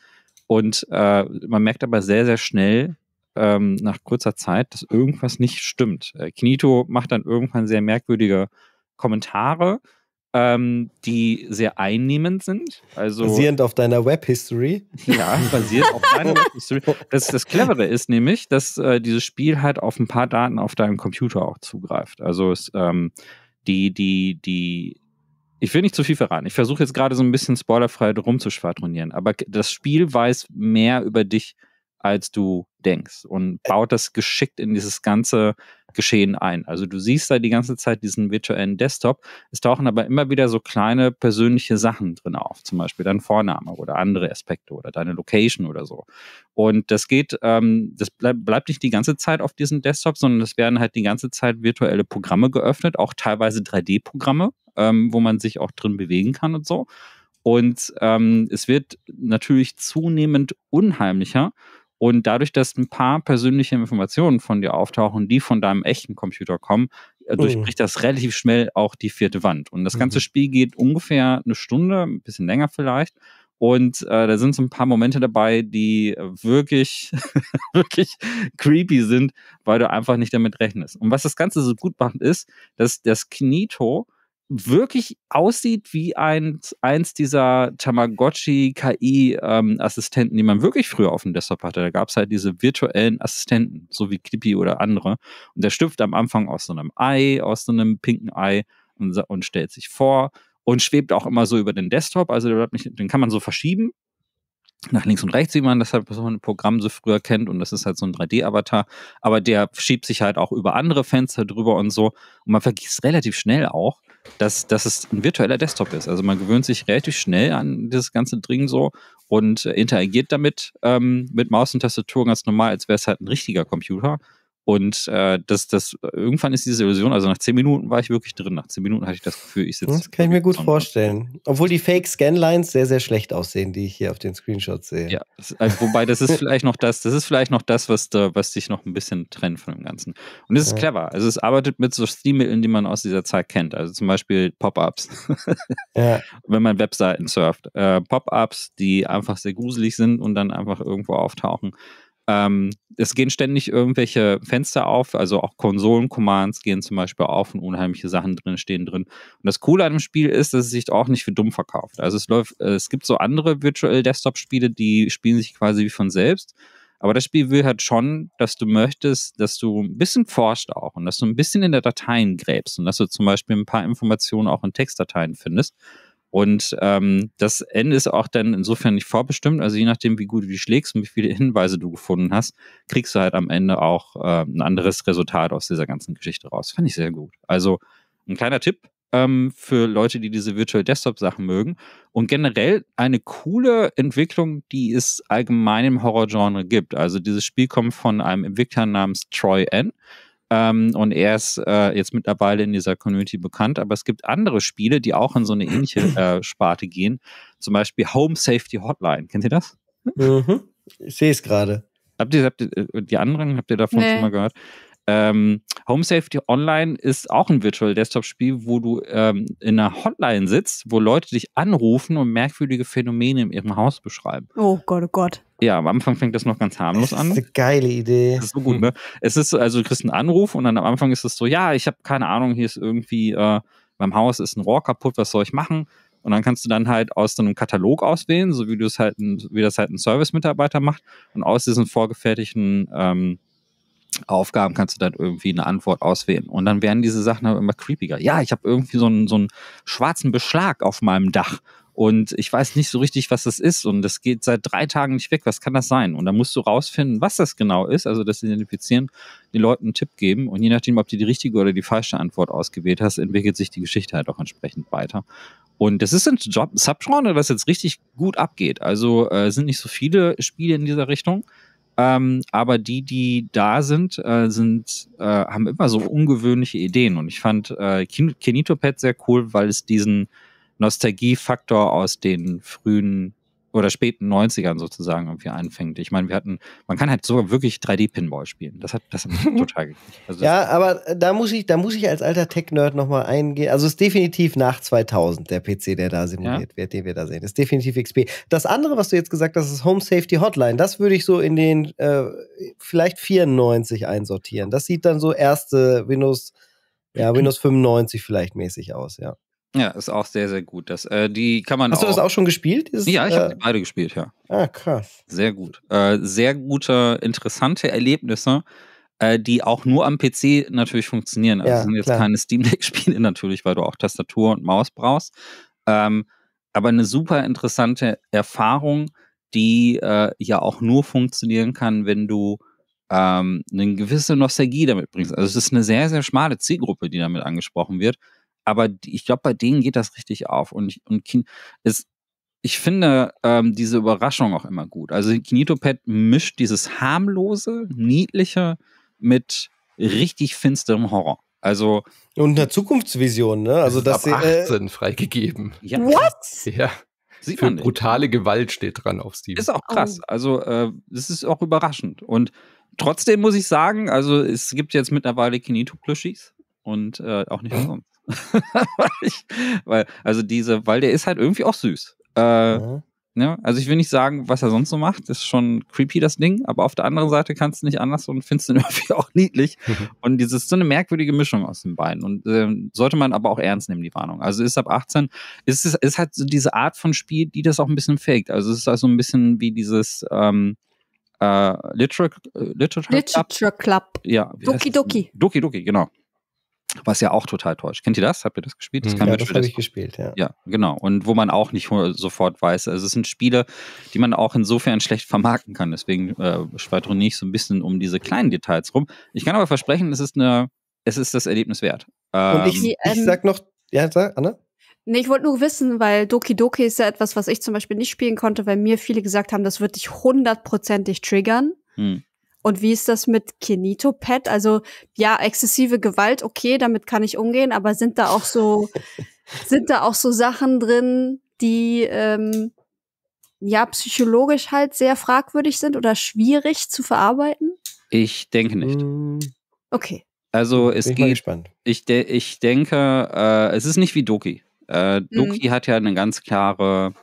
Und äh, man merkt aber sehr, sehr schnell ähm, nach kurzer Zeit, dass irgendwas nicht stimmt. Äh, Knito macht dann irgendwann sehr merkwürdige Kommentare, ähm, die sehr einnehmend sind. Also, basierend auf deiner Web-History. Ja, basierend auf deiner Web-History. Das, das Clevere ist nämlich, dass äh, dieses Spiel halt auf ein paar Daten auf deinem Computer auch zugreift. Also es, ähm, die, die, die ich will nicht zu viel verraten. Ich versuche jetzt gerade so ein bisschen spoilerfrei rumzuschwadronieren, aber das Spiel weiß mehr über dich als du denkst und baut das geschickt in dieses ganze Geschehen ein. Also du siehst da die ganze Zeit diesen virtuellen Desktop, es tauchen aber immer wieder so kleine persönliche Sachen drin auf, zum Beispiel dein Vorname oder andere Aspekte oder deine Location oder so. Und das geht, ähm, das bleib, bleibt nicht die ganze Zeit auf diesem Desktop, sondern es werden halt die ganze Zeit virtuelle Programme geöffnet, auch teilweise 3D-Programme, ähm, wo man sich auch drin bewegen kann und so. Und ähm, es wird natürlich zunehmend unheimlicher und dadurch, dass ein paar persönliche Informationen von dir auftauchen, die von deinem echten Computer kommen, äh, oh. durchbricht das relativ schnell auch die vierte Wand. Und das ganze mhm. Spiel geht ungefähr eine Stunde, ein bisschen länger vielleicht. Und äh, da sind so ein paar Momente dabei, die wirklich, wirklich creepy sind, weil du einfach nicht damit rechnest. Und was das Ganze so gut macht, ist, dass das Knito wirklich aussieht wie eins, eins dieser Tamagotchi-KI-Assistenten, ähm, die man wirklich früher auf dem Desktop hatte. Da gab es halt diese virtuellen Assistenten, so wie Clippy oder andere. Und der stüpft am Anfang aus so einem Ei, aus so einem pinken Ei und, und stellt sich vor und schwebt auch immer so über den Desktop. Also den kann man so verschieben nach links und rechts, sieht man das halt so ein Programm so früher kennt. Und das ist halt so ein 3D-Avatar. Aber der schiebt sich halt auch über andere Fenster drüber und so. Und man vergisst relativ schnell auch, dass, dass es ein virtueller Desktop ist. Also man gewöhnt sich relativ schnell an dieses ganze Ding so und interagiert damit ähm, mit Maus und Tastatur ganz normal, als wäre es halt ein richtiger Computer. Und äh, das, das, irgendwann ist diese Illusion, also nach zehn Minuten war ich wirklich drin. Nach zehn Minuten hatte ich das Gefühl, ich sitze. Das kann ich mir gut vorstellen. Obwohl die Fake-Scanlines sehr, sehr schlecht aussehen, die ich hier auf den Screenshots sehe. Ja, das, also, wobei das ist vielleicht noch das, das ist vielleicht noch das, was, da, was dich noch ein bisschen trennt von dem Ganzen. Und es ist ja. clever. Also es arbeitet mit so Stilmitteln, die man aus dieser Zeit kennt. Also zum Beispiel Pop-Ups. ja. Wenn man Webseiten surft. Äh, Pop-Ups, die einfach sehr gruselig sind und dann einfach irgendwo auftauchen. Ähm, es gehen ständig irgendwelche Fenster auf, also auch Konsolen-Commands gehen zum Beispiel auf und unheimliche Sachen drin stehen drin. Und das Coole an dem Spiel ist, dass es sich auch nicht für dumm verkauft. Also es läuft, äh, es gibt so andere Virtual Desktop-Spiele, die spielen sich quasi wie von selbst. Aber das Spiel will halt schon, dass du möchtest, dass du ein bisschen forscht auch und dass du ein bisschen in der Dateien gräbst und dass du zum Beispiel ein paar Informationen auch in Textdateien findest. Und ähm, das Ende ist auch dann insofern nicht vorbestimmt. Also je nachdem, wie gut du die schlägst und wie viele Hinweise du gefunden hast, kriegst du halt am Ende auch äh, ein anderes Resultat aus dieser ganzen Geschichte raus. Fand ich sehr gut. Also ein kleiner Tipp ähm, für Leute, die diese Virtual Desktop-Sachen mögen. Und generell eine coole Entwicklung, die es allgemein im Horror-Genre gibt. Also dieses Spiel kommt von einem Entwickler namens Troy N ähm, und er ist äh, jetzt mittlerweile in dieser Community bekannt. Aber es gibt andere Spiele, die auch in so eine ähnliche äh, Sparte gehen. Zum Beispiel Home Safety Hotline. Kennt ihr das? Mhm. Ich sehe es gerade. Habt ihr, habt ihr äh, die anderen, habt ihr davon nee. schon mal gehört? Ähm, Home Safety Online ist auch ein Virtual Desktop Spiel, wo du ähm, in einer Hotline sitzt, wo Leute dich anrufen und merkwürdige Phänomene in ihrem Haus beschreiben. Oh Gott, oh Gott. Ja, am Anfang fängt das noch ganz harmlos an. Das ist eine geile Idee. Das ist so gut, ne? Es ist also, du kriegst einen Anruf und dann am Anfang ist es so, ja, ich habe keine Ahnung, hier ist irgendwie, äh, beim Haus ist ein Rohr kaputt, was soll ich machen? Und dann kannst du dann halt aus so einem Katalog auswählen, so wie du es halt, wie das halt ein Service-Mitarbeiter macht und aus diesen vorgefertigten ähm, Aufgaben kannst du dann irgendwie eine Antwort auswählen. Und dann werden diese Sachen aber immer creepiger. Ja, ich habe irgendwie so einen, so einen schwarzen Beschlag auf meinem Dach und ich weiß nicht so richtig, was das ist und das geht seit drei Tagen nicht weg. Was kann das sein? Und dann musst du rausfinden, was das genau ist, also das identifizieren, den Leuten einen Tipp geben und je nachdem, ob du die richtige oder die falsche Antwort ausgewählt hast, entwickelt sich die Geschichte halt auch entsprechend weiter. Und das ist ein Job Subgenre, das jetzt richtig gut abgeht. Also äh, sind nicht so viele Spiele in dieser Richtung. Ähm, aber die, die da sind, äh, sind äh, haben immer so ungewöhnliche Ideen. Und ich fand äh, Kin Kinitopad sehr cool, weil es diesen Nostalgiefaktor aus den frühen oder späten 90ern sozusagen irgendwie anfängt. Ich meine, wir hatten, man kann halt sogar wirklich 3D-Pinball spielen. Das hat das hat total gekriegt. Also ja, aber äh, da muss ich, da muss ich als alter Tech-Nerd nochmal eingehen. Also es ist definitiv nach 2000 der PC, der da simuliert ja. wird, den wir da sehen. Das ist definitiv XP. Das andere, was du jetzt gesagt hast, ist Home Safety Hotline. Das würde ich so in den äh, vielleicht 94 einsortieren. Das sieht dann so erste Windows, ja, Windows 95 vielleicht mäßig aus, ja. Ja, ist auch sehr, sehr gut. Das, äh, die kann man Hast auch, du das auch schon gespielt? Dieses, ja, ich äh, habe beide gespielt, ja. Ah, krass. Sehr gut. Äh, sehr gute, interessante Erlebnisse, äh, die auch nur am PC natürlich funktionieren. Also ja, sind jetzt klar. keine Steam Deck-Spiele natürlich, weil du auch Tastatur und Maus brauchst. Ähm, aber eine super interessante Erfahrung, die äh, ja auch nur funktionieren kann, wenn du ähm, eine gewisse Nostalgie damit bringst. Also es ist eine sehr, sehr schmale Zielgruppe, die damit angesprochen wird aber ich glaube, bei denen geht das richtig auf. Und, ich, und ist, ich finde ähm, diese Überraschung auch immer gut. Also Kinetopad mischt dieses harmlose, niedliche mit richtig finsterem Horror. Also und einer Zukunftsvision, ne? Also das sie 18 äh, freigegeben. Ja. What? Ja. Sieht Für brutale Gewalt steht dran auf Steam. Ist auch oh. krass. Also äh, ist auch überraschend. Und trotzdem muss ich sagen, also es gibt jetzt mittlerweile Kineto-Plüschis und äh, auch nicht umsonst. ich, weil, also diese, weil der ist halt irgendwie auch süß. Äh, mhm. ne? Also ich will nicht sagen, was er sonst so macht, Das ist schon creepy das Ding, aber auf der anderen Seite kannst du nicht anders und findest ihn irgendwie auch niedlich. Mhm. Und dieses so eine merkwürdige Mischung aus den beiden. Und äh, sollte man aber auch ernst nehmen, die Warnung. Also ist ab 18, ist, ist, ist halt so diese Art von Spiel, die das auch ein bisschen faked. Also es ist also ein bisschen wie dieses ähm, äh, Literature, Literature, äh, Literature Club. Club. Ja, Doki Doki. Doki Doki, genau. Was ja auch total täuscht. Kennt ihr das? Habt ihr das gespielt? Das mhm. ja, das habe ich gespielt, ja. Ja, genau. Und wo man auch nicht sofort weiß. Also es sind Spiele, die man auch insofern schlecht vermarkten kann. Deswegen äh, schwadroniere ich so ein bisschen um diese kleinen Details rum. Ich kann aber versprechen, es ist, eine, es ist das Erlebnis wert. Ähm, Und ich, ähm, ich ähm, sag noch, ja, sag, Anne? Nee, ich wollte nur wissen, weil Doki Doki ist ja etwas, was ich zum Beispiel nicht spielen konnte, weil mir viele gesagt haben, das wird dich hundertprozentig triggern. Hm. Und wie ist das mit Kinetopad? Also ja, exzessive Gewalt, okay, damit kann ich umgehen, aber sind da auch so sind da auch so Sachen drin, die ähm, ja psychologisch halt sehr fragwürdig sind oder schwierig zu verarbeiten? Ich denke nicht. Hm. Okay. Also es Bin geht. Gespannt. Ich, de ich denke, äh, es ist nicht wie Doki. Äh, mhm. Doki mhm. hat ja eine ganz klare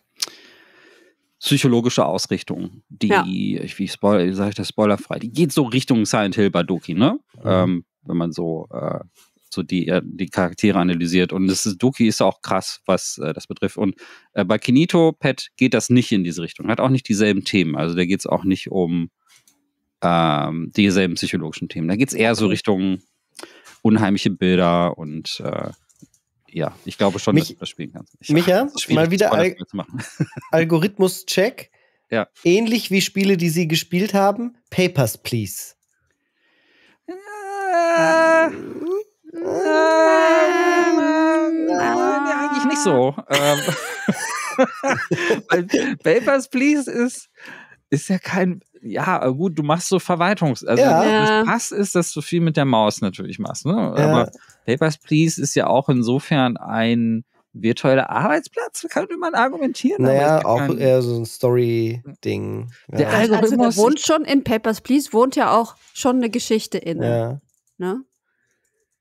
psychologische Ausrichtung, die, ja. ich, wie spoiler, sage ich das spoilerfrei, die geht so Richtung Silent Hill bei Doki, ne? Mhm. Ähm, wenn man so, äh, so die, äh, die Charaktere analysiert. Und das ist, Doki ist auch krass, was äh, das betrifft. Und äh, bei Kinito Pet geht das nicht in diese Richtung, hat auch nicht dieselben Themen. Also da geht es auch nicht um ähm, dieselben psychologischen Themen. Da geht es eher so Richtung unheimliche Bilder und äh, ja, ich glaube schon, Mich, dass du das spielen kannst. Ich, Micha, mal wieder Al Algorithmus-Check. Ja. Ähnlich wie Spiele, die sie gespielt haben. Papers, please. eigentlich nicht so. Papers, please ist, ist ja kein, ja, gut, du machst so Verwaltungs... Also ja. das Pass ist, dass du viel mit der Maus natürlich machst. Ne? Ja. Aber Papers, Please ist ja auch insofern ein virtueller Arbeitsplatz, könnte man argumentieren. Naja, auch eher so ein Story-Ding. Ja. Der Algorithmus also, wohnt schon in Papers, Please, wohnt ja auch schon eine Geschichte in. Ja. Ne?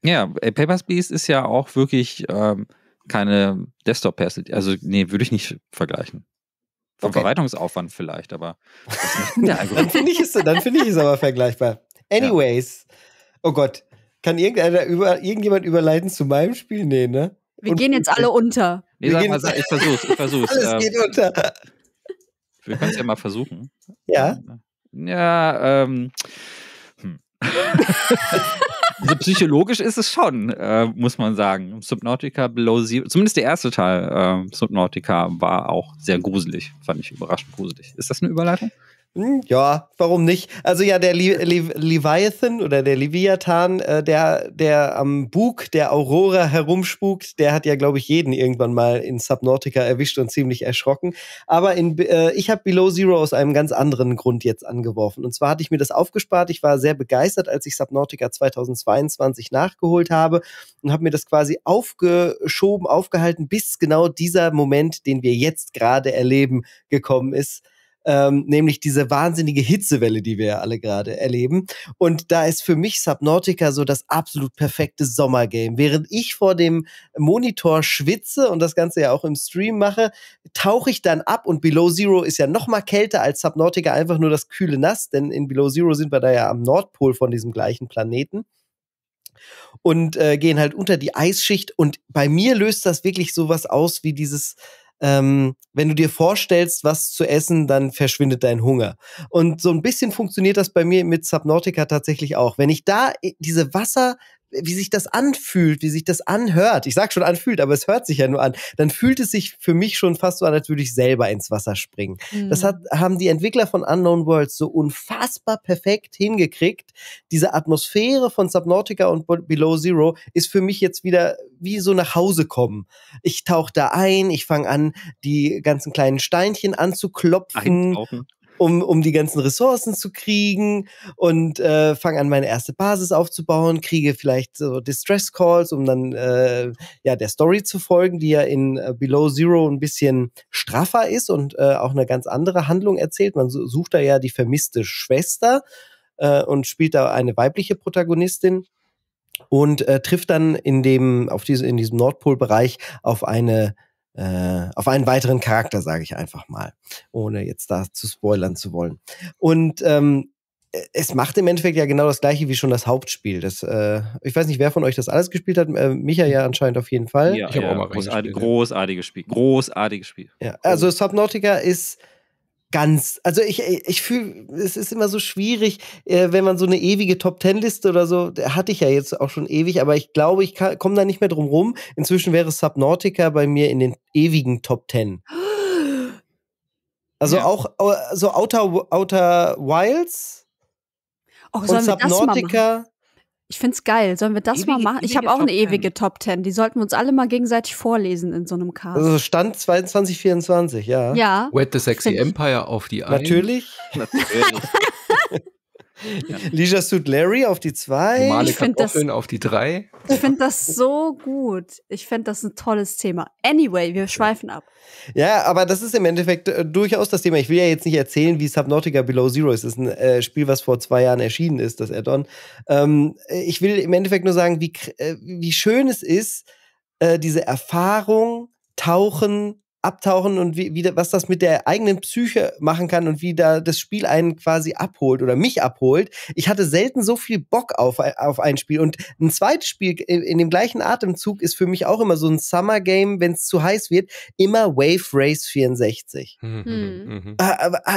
Ja, äh, Papers, Please ist ja auch wirklich ähm, keine Desktop-Perspektive. Also, nee, würde ich nicht vergleichen. Verbereitungsaufwand okay. vielleicht, aber dann finde ich es dann finde ich es aber vergleichbar. Anyways, ja. oh Gott, kann irgendeiner über irgendjemand überleiten zu meinem Spiel? Nee, ne? Wir Und, gehen jetzt alle unter. Nee, sag mal, ich versuch's, ich versuch's. Alles ähm, geht unter. Wir können es ja mal versuchen. Ja. Ja, ähm also psychologisch ist es schon, äh, muss man sagen. Subnautica Below Zero, zumindest der erste Teil äh, Subnautica war auch sehr gruselig, fand ich überraschend gruselig. Ist das eine Überleitung? Hm? Ja, warum nicht? Also ja, der Le Le Leviathan oder der Leviathan, äh, der, der am Bug der Aurora herumspukt, der hat ja, glaube ich, jeden irgendwann mal in Subnautica erwischt und ziemlich erschrocken. Aber in, äh, ich habe Below Zero aus einem ganz anderen Grund jetzt angeworfen. Und zwar hatte ich mir das aufgespart. Ich war sehr begeistert, als ich Subnautica 2022 nachgeholt habe und habe mir das quasi aufgeschoben, aufgehalten, bis genau dieser Moment, den wir jetzt gerade erleben, gekommen ist ähm, nämlich diese wahnsinnige Hitzewelle, die wir ja alle gerade erleben. Und da ist für mich Subnautica so das absolut perfekte Sommergame. Während ich vor dem Monitor schwitze und das Ganze ja auch im Stream mache, tauche ich dann ab und Below Zero ist ja noch mal kälter als Subnautica, einfach nur das kühle Nass, denn in Below Zero sind wir da ja am Nordpol von diesem gleichen Planeten und äh, gehen halt unter die Eisschicht und bei mir löst das wirklich sowas aus wie dieses ähm, wenn du dir vorstellst, was zu essen, dann verschwindet dein Hunger. Und so ein bisschen funktioniert das bei mir mit Subnautica tatsächlich auch. Wenn ich da äh, diese Wasser wie sich das anfühlt, wie sich das anhört. Ich sag schon anfühlt, aber es hört sich ja nur an. Dann fühlt es sich für mich schon fast so an, als würde ich selber ins Wasser springen. Mhm. Das hm. hat, haben die Entwickler von Unknown Worlds so unfassbar perfekt hingekriegt. Diese Atmosphäre von Subnautica und Below Zero ist für mich jetzt wieder wie so nach Hause kommen. Ich tauche da ein, ich fange an, die ganzen kleinen Steinchen anzuklopfen. Eintauchen um, um die ganzen Ressourcen zu kriegen und äh, fange an, meine erste Basis aufzubauen, kriege vielleicht so Distress Calls, um dann äh, ja der Story zu folgen, die ja in äh, Below Zero ein bisschen straffer ist und äh, auch eine ganz andere Handlung erzählt. Man sucht da ja die vermisste Schwester äh, und spielt da eine weibliche Protagonistin und äh, trifft dann in dem auf diese in diesem Nordpolbereich auf eine äh, auf einen weiteren Charakter, sage ich einfach mal, ohne jetzt da zu spoilern zu wollen. Und ähm, äh, es macht im Endeffekt ja genau das gleiche wie schon das Hauptspiel. Das, äh, ich weiß nicht, wer von euch das alles gespielt hat. Äh, Micha ja anscheinend auf jeden Fall. Ja, ich habe ja, auch mal großartig, Großartiges ne? Spiel. Großartiges Spiel. Ja, also Subnautica ist ganz, also ich, ich fühle, es ist immer so schwierig, äh, wenn man so eine ewige Top Ten Liste oder so, hatte ich ja jetzt auch schon ewig, aber ich glaube, ich komme da nicht mehr drum rum. Inzwischen wäre Subnautica bei mir in den ewigen Top Ten. Also ja. auch so Outer, Outer Wilds. Oh, und Subnautica ich find's geil. Sollen wir das ewige, mal machen? Ich habe auch eine ewige Top Ten. Die sollten wir uns alle mal gegenseitig vorlesen in so einem Cast. Also Stand 2224, ja. Ja. Wet the Sexy Empire auf die Natürlich. Natürlich. Ja. Leisure Suit Larry auf die 2. Normale ich Kartoffeln das, auf die 3. Ich finde das so gut. Ich finde das ein tolles Thema. Anyway, wir schweifen ab. Ja, aber das ist im Endeffekt äh, durchaus das Thema. Ich will ja jetzt nicht erzählen, wie Subnautica Below Zero ist. Das ist ein äh, Spiel, was vor zwei Jahren erschienen ist, das Add-on. Ähm, äh, ich will im Endeffekt nur sagen, wie, äh, wie schön es ist, äh, diese Erfahrung, Tauchen, abtauchen und wie, wie, was das mit der eigenen Psyche machen kann und wie da das Spiel einen quasi abholt oder mich abholt. Ich hatte selten so viel Bock auf, auf ein Spiel. Und ein zweites Spiel in, in dem gleichen Atemzug ist für mich auch immer so ein Summer Game, wenn es zu heiß wird, immer Wave Race 64. Mhm. Mhm.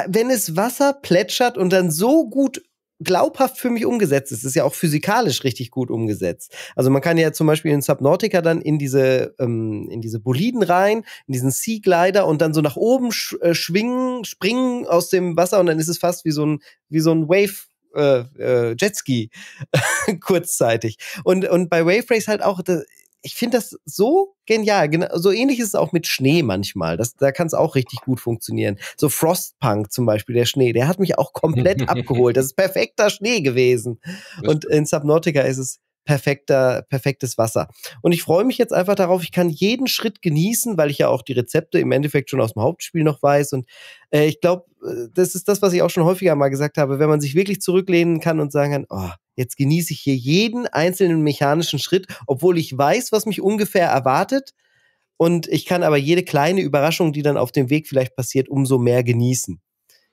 Wenn es Wasser plätschert und dann so gut glaubhaft für mich umgesetzt ist. Das ist ja auch physikalisch richtig gut umgesetzt. Also man kann ja zum Beispiel in Subnautica dann in diese ähm, in diese Boliden rein, in diesen Sea Glider und dann so nach oben sch äh, schwingen, springen aus dem Wasser und dann ist es fast wie so ein wie so ein Wave äh, äh, Jetski kurzzeitig. Und, und bei Wave Race halt auch, das ich finde das so genial. so ähnlich ist es auch mit Schnee manchmal. Das, da kann es auch richtig gut funktionieren. So Frostpunk zum Beispiel, der Schnee, der hat mich auch komplett abgeholt. Das ist perfekter Schnee gewesen. Und in Subnautica ist es perfekter, perfektes Wasser. Und ich freue mich jetzt einfach darauf, ich kann jeden Schritt genießen, weil ich ja auch die Rezepte im Endeffekt schon aus dem Hauptspiel noch weiß. Und äh, ich glaube, äh, das ist das, was ich auch schon häufiger mal gesagt habe, wenn man sich wirklich zurücklehnen kann und sagen kann, oh, jetzt genieße ich hier jeden einzelnen mechanischen Schritt, obwohl ich weiß, was mich ungefähr erwartet. Und ich kann aber jede kleine Überraschung, die dann auf dem Weg vielleicht passiert, umso mehr genießen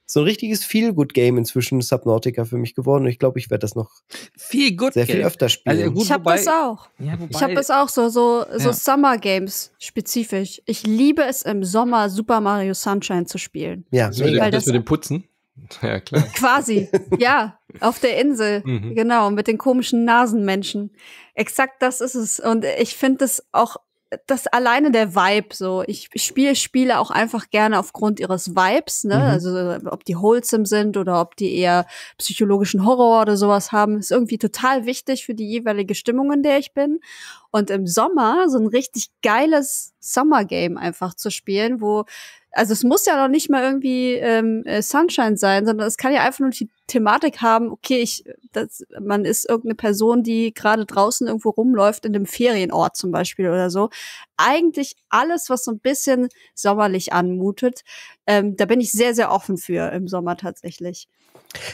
so ein richtiges Feel-Good-Game inzwischen Subnautica für mich geworden. Und ich glaube, ich werde das noch viel sehr viel öfter spielen. Also gut, ich habe das auch. Ja, ich habe das auch so, so, so ja. Summer-Games spezifisch. Ich liebe es im Sommer, Super Mario Sunshine zu spielen. Ja, das, weil das, das mit dem Putzen. Ja, klar. Quasi, ja, auf der Insel, mhm. genau, mit den komischen Nasenmenschen. Exakt das ist es. Und ich finde es auch das alleine der Vibe so. Ich, ich spiele Spiele auch einfach gerne aufgrund ihres Vibes, ne? Mhm. Also ob die wholesome sind oder ob die eher psychologischen Horror oder sowas haben, ist irgendwie total wichtig für die jeweilige Stimmung, in der ich bin. Und im Sommer so ein richtig geiles Summer Game einfach zu spielen, wo also es muss ja noch nicht mal irgendwie ähm, äh, Sunshine sein, sondern es kann ja einfach nur die Thematik haben, okay, ich, das, man ist irgendeine Person, die gerade draußen irgendwo rumläuft, in einem Ferienort zum Beispiel oder so. Eigentlich alles, was so ein bisschen sommerlich anmutet, ähm, da bin ich sehr, sehr offen für im Sommer tatsächlich.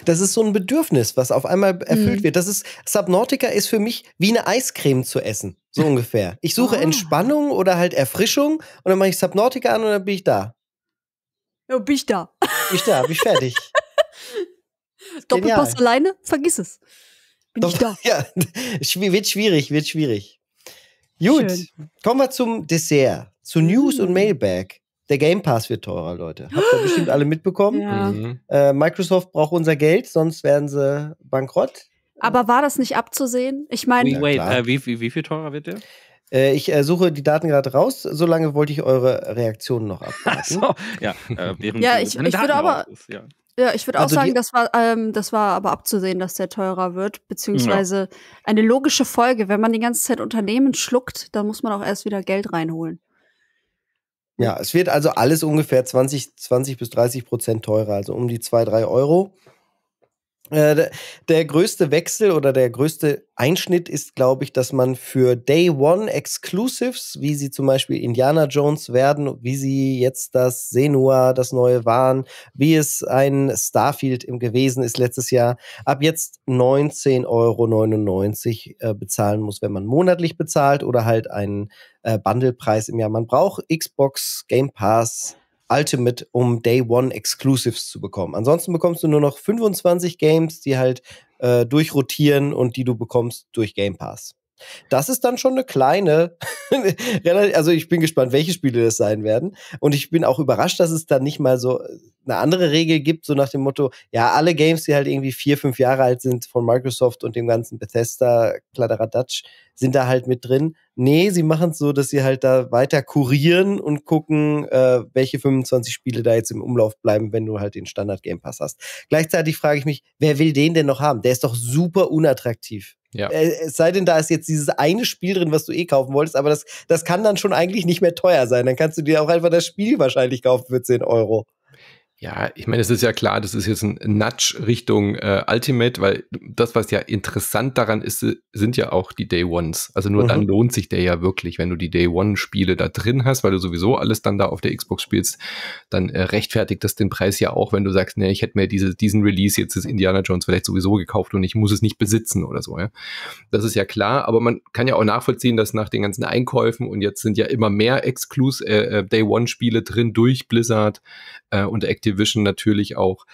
Das ist so ein Bedürfnis, was auf einmal erfüllt mhm. wird. Das ist, Subnautica ist für mich wie eine Eiscreme zu essen, so ungefähr. Ich suche oh. Entspannung oder halt Erfrischung und dann mache ich Subnautica an und dann bin ich da. Ja, bin ich da. Bin ich da, bin ich fertig. Doppelpass alleine? Vergiss es. Bin Doppel ich da. Ja, wird schwierig, wird schwierig. Gut, Schön. kommen wir zum Dessert, zu News mhm. und mm. Mailbag. Der Game Pass wird teurer, Leute. Habt ihr bestimmt alle mitbekommen. Ja. Mhm. Äh, Microsoft braucht unser Geld, sonst werden sie bankrott. Aber war das nicht abzusehen? Ich meine. Wait, äh, wie, wie, wie, viel teurer wird der? Äh, ich äh, suche die Daten gerade raus. Solange wollte ich eure Reaktion noch abwarten. so, ja, äh, ja, ich, ich würde aber. Ist, ja. ja. ich würde also auch sagen, das war, ähm, das war aber abzusehen, dass der teurer wird, beziehungsweise ja. eine logische Folge. Wenn man die ganze Zeit Unternehmen schluckt, dann muss man auch erst wieder Geld reinholen. Ja, es wird also alles ungefähr 20, 20 bis 30 Prozent teurer, also um die 2, 3 Euro. Äh, der, größte Wechsel oder der größte Einschnitt ist, glaube ich, dass man für Day One Exclusives, wie sie zum Beispiel Indiana Jones werden, wie sie jetzt das Senua, das neue waren, wie es ein Starfield im gewesen ist letztes Jahr, ab jetzt 19,99 Euro äh, bezahlen muss, wenn man monatlich bezahlt oder halt einen äh, Bundlepreis im Jahr. Man braucht Xbox Game Pass Ultimate, um Day One Exclusives zu bekommen. Ansonsten bekommst du nur noch 25 Games, die halt äh, durchrotieren und die du bekommst durch Game Pass. Das ist dann schon eine kleine, also ich bin gespannt, welche Spiele das sein werden. Und ich bin auch überrascht, dass es dann nicht mal so eine andere Regel gibt, so nach dem Motto, ja, alle Games, die halt irgendwie vier, fünf Jahre alt sind von Microsoft und dem ganzen Bethesda, Kladderadatsch, sind da halt mit drin. Nee, sie machen es so, dass sie halt da weiter kurieren und gucken, äh, welche 25 Spiele da jetzt im Umlauf bleiben, wenn du halt den Standard Game Pass hast. Gleichzeitig frage ich mich, wer will den denn noch haben? Der ist doch super unattraktiv. Ja. Äh, es sei denn, da ist jetzt dieses eine Spiel drin, was du eh kaufen wolltest, aber das, das kann dann schon eigentlich nicht mehr teuer sein. Dann kannst du dir auch einfach das Spiel wahrscheinlich kaufen für 10 Euro. Ja, ich meine, es ist ja klar, das ist jetzt ein Nudge Richtung äh, Ultimate, weil das, was ja interessant daran ist, sind ja auch die Day Ones. Also nur mhm. dann lohnt sich der ja wirklich, wenn du die Day One-Spiele da drin hast, weil du sowieso alles dann da auf der Xbox spielst, dann äh, rechtfertigt das den Preis ja auch, wenn du sagst, nee, ich hätte mir diese, diesen Release jetzt des Indiana Jones vielleicht sowieso gekauft und ich muss es nicht besitzen oder so. Ja? Das ist ja klar, aber man kann ja auch nachvollziehen, dass nach den ganzen Einkäufen und jetzt sind ja immer mehr Exclus äh, äh Day One-Spiele drin durch Blizzard äh, und Activision Activision natürlich auch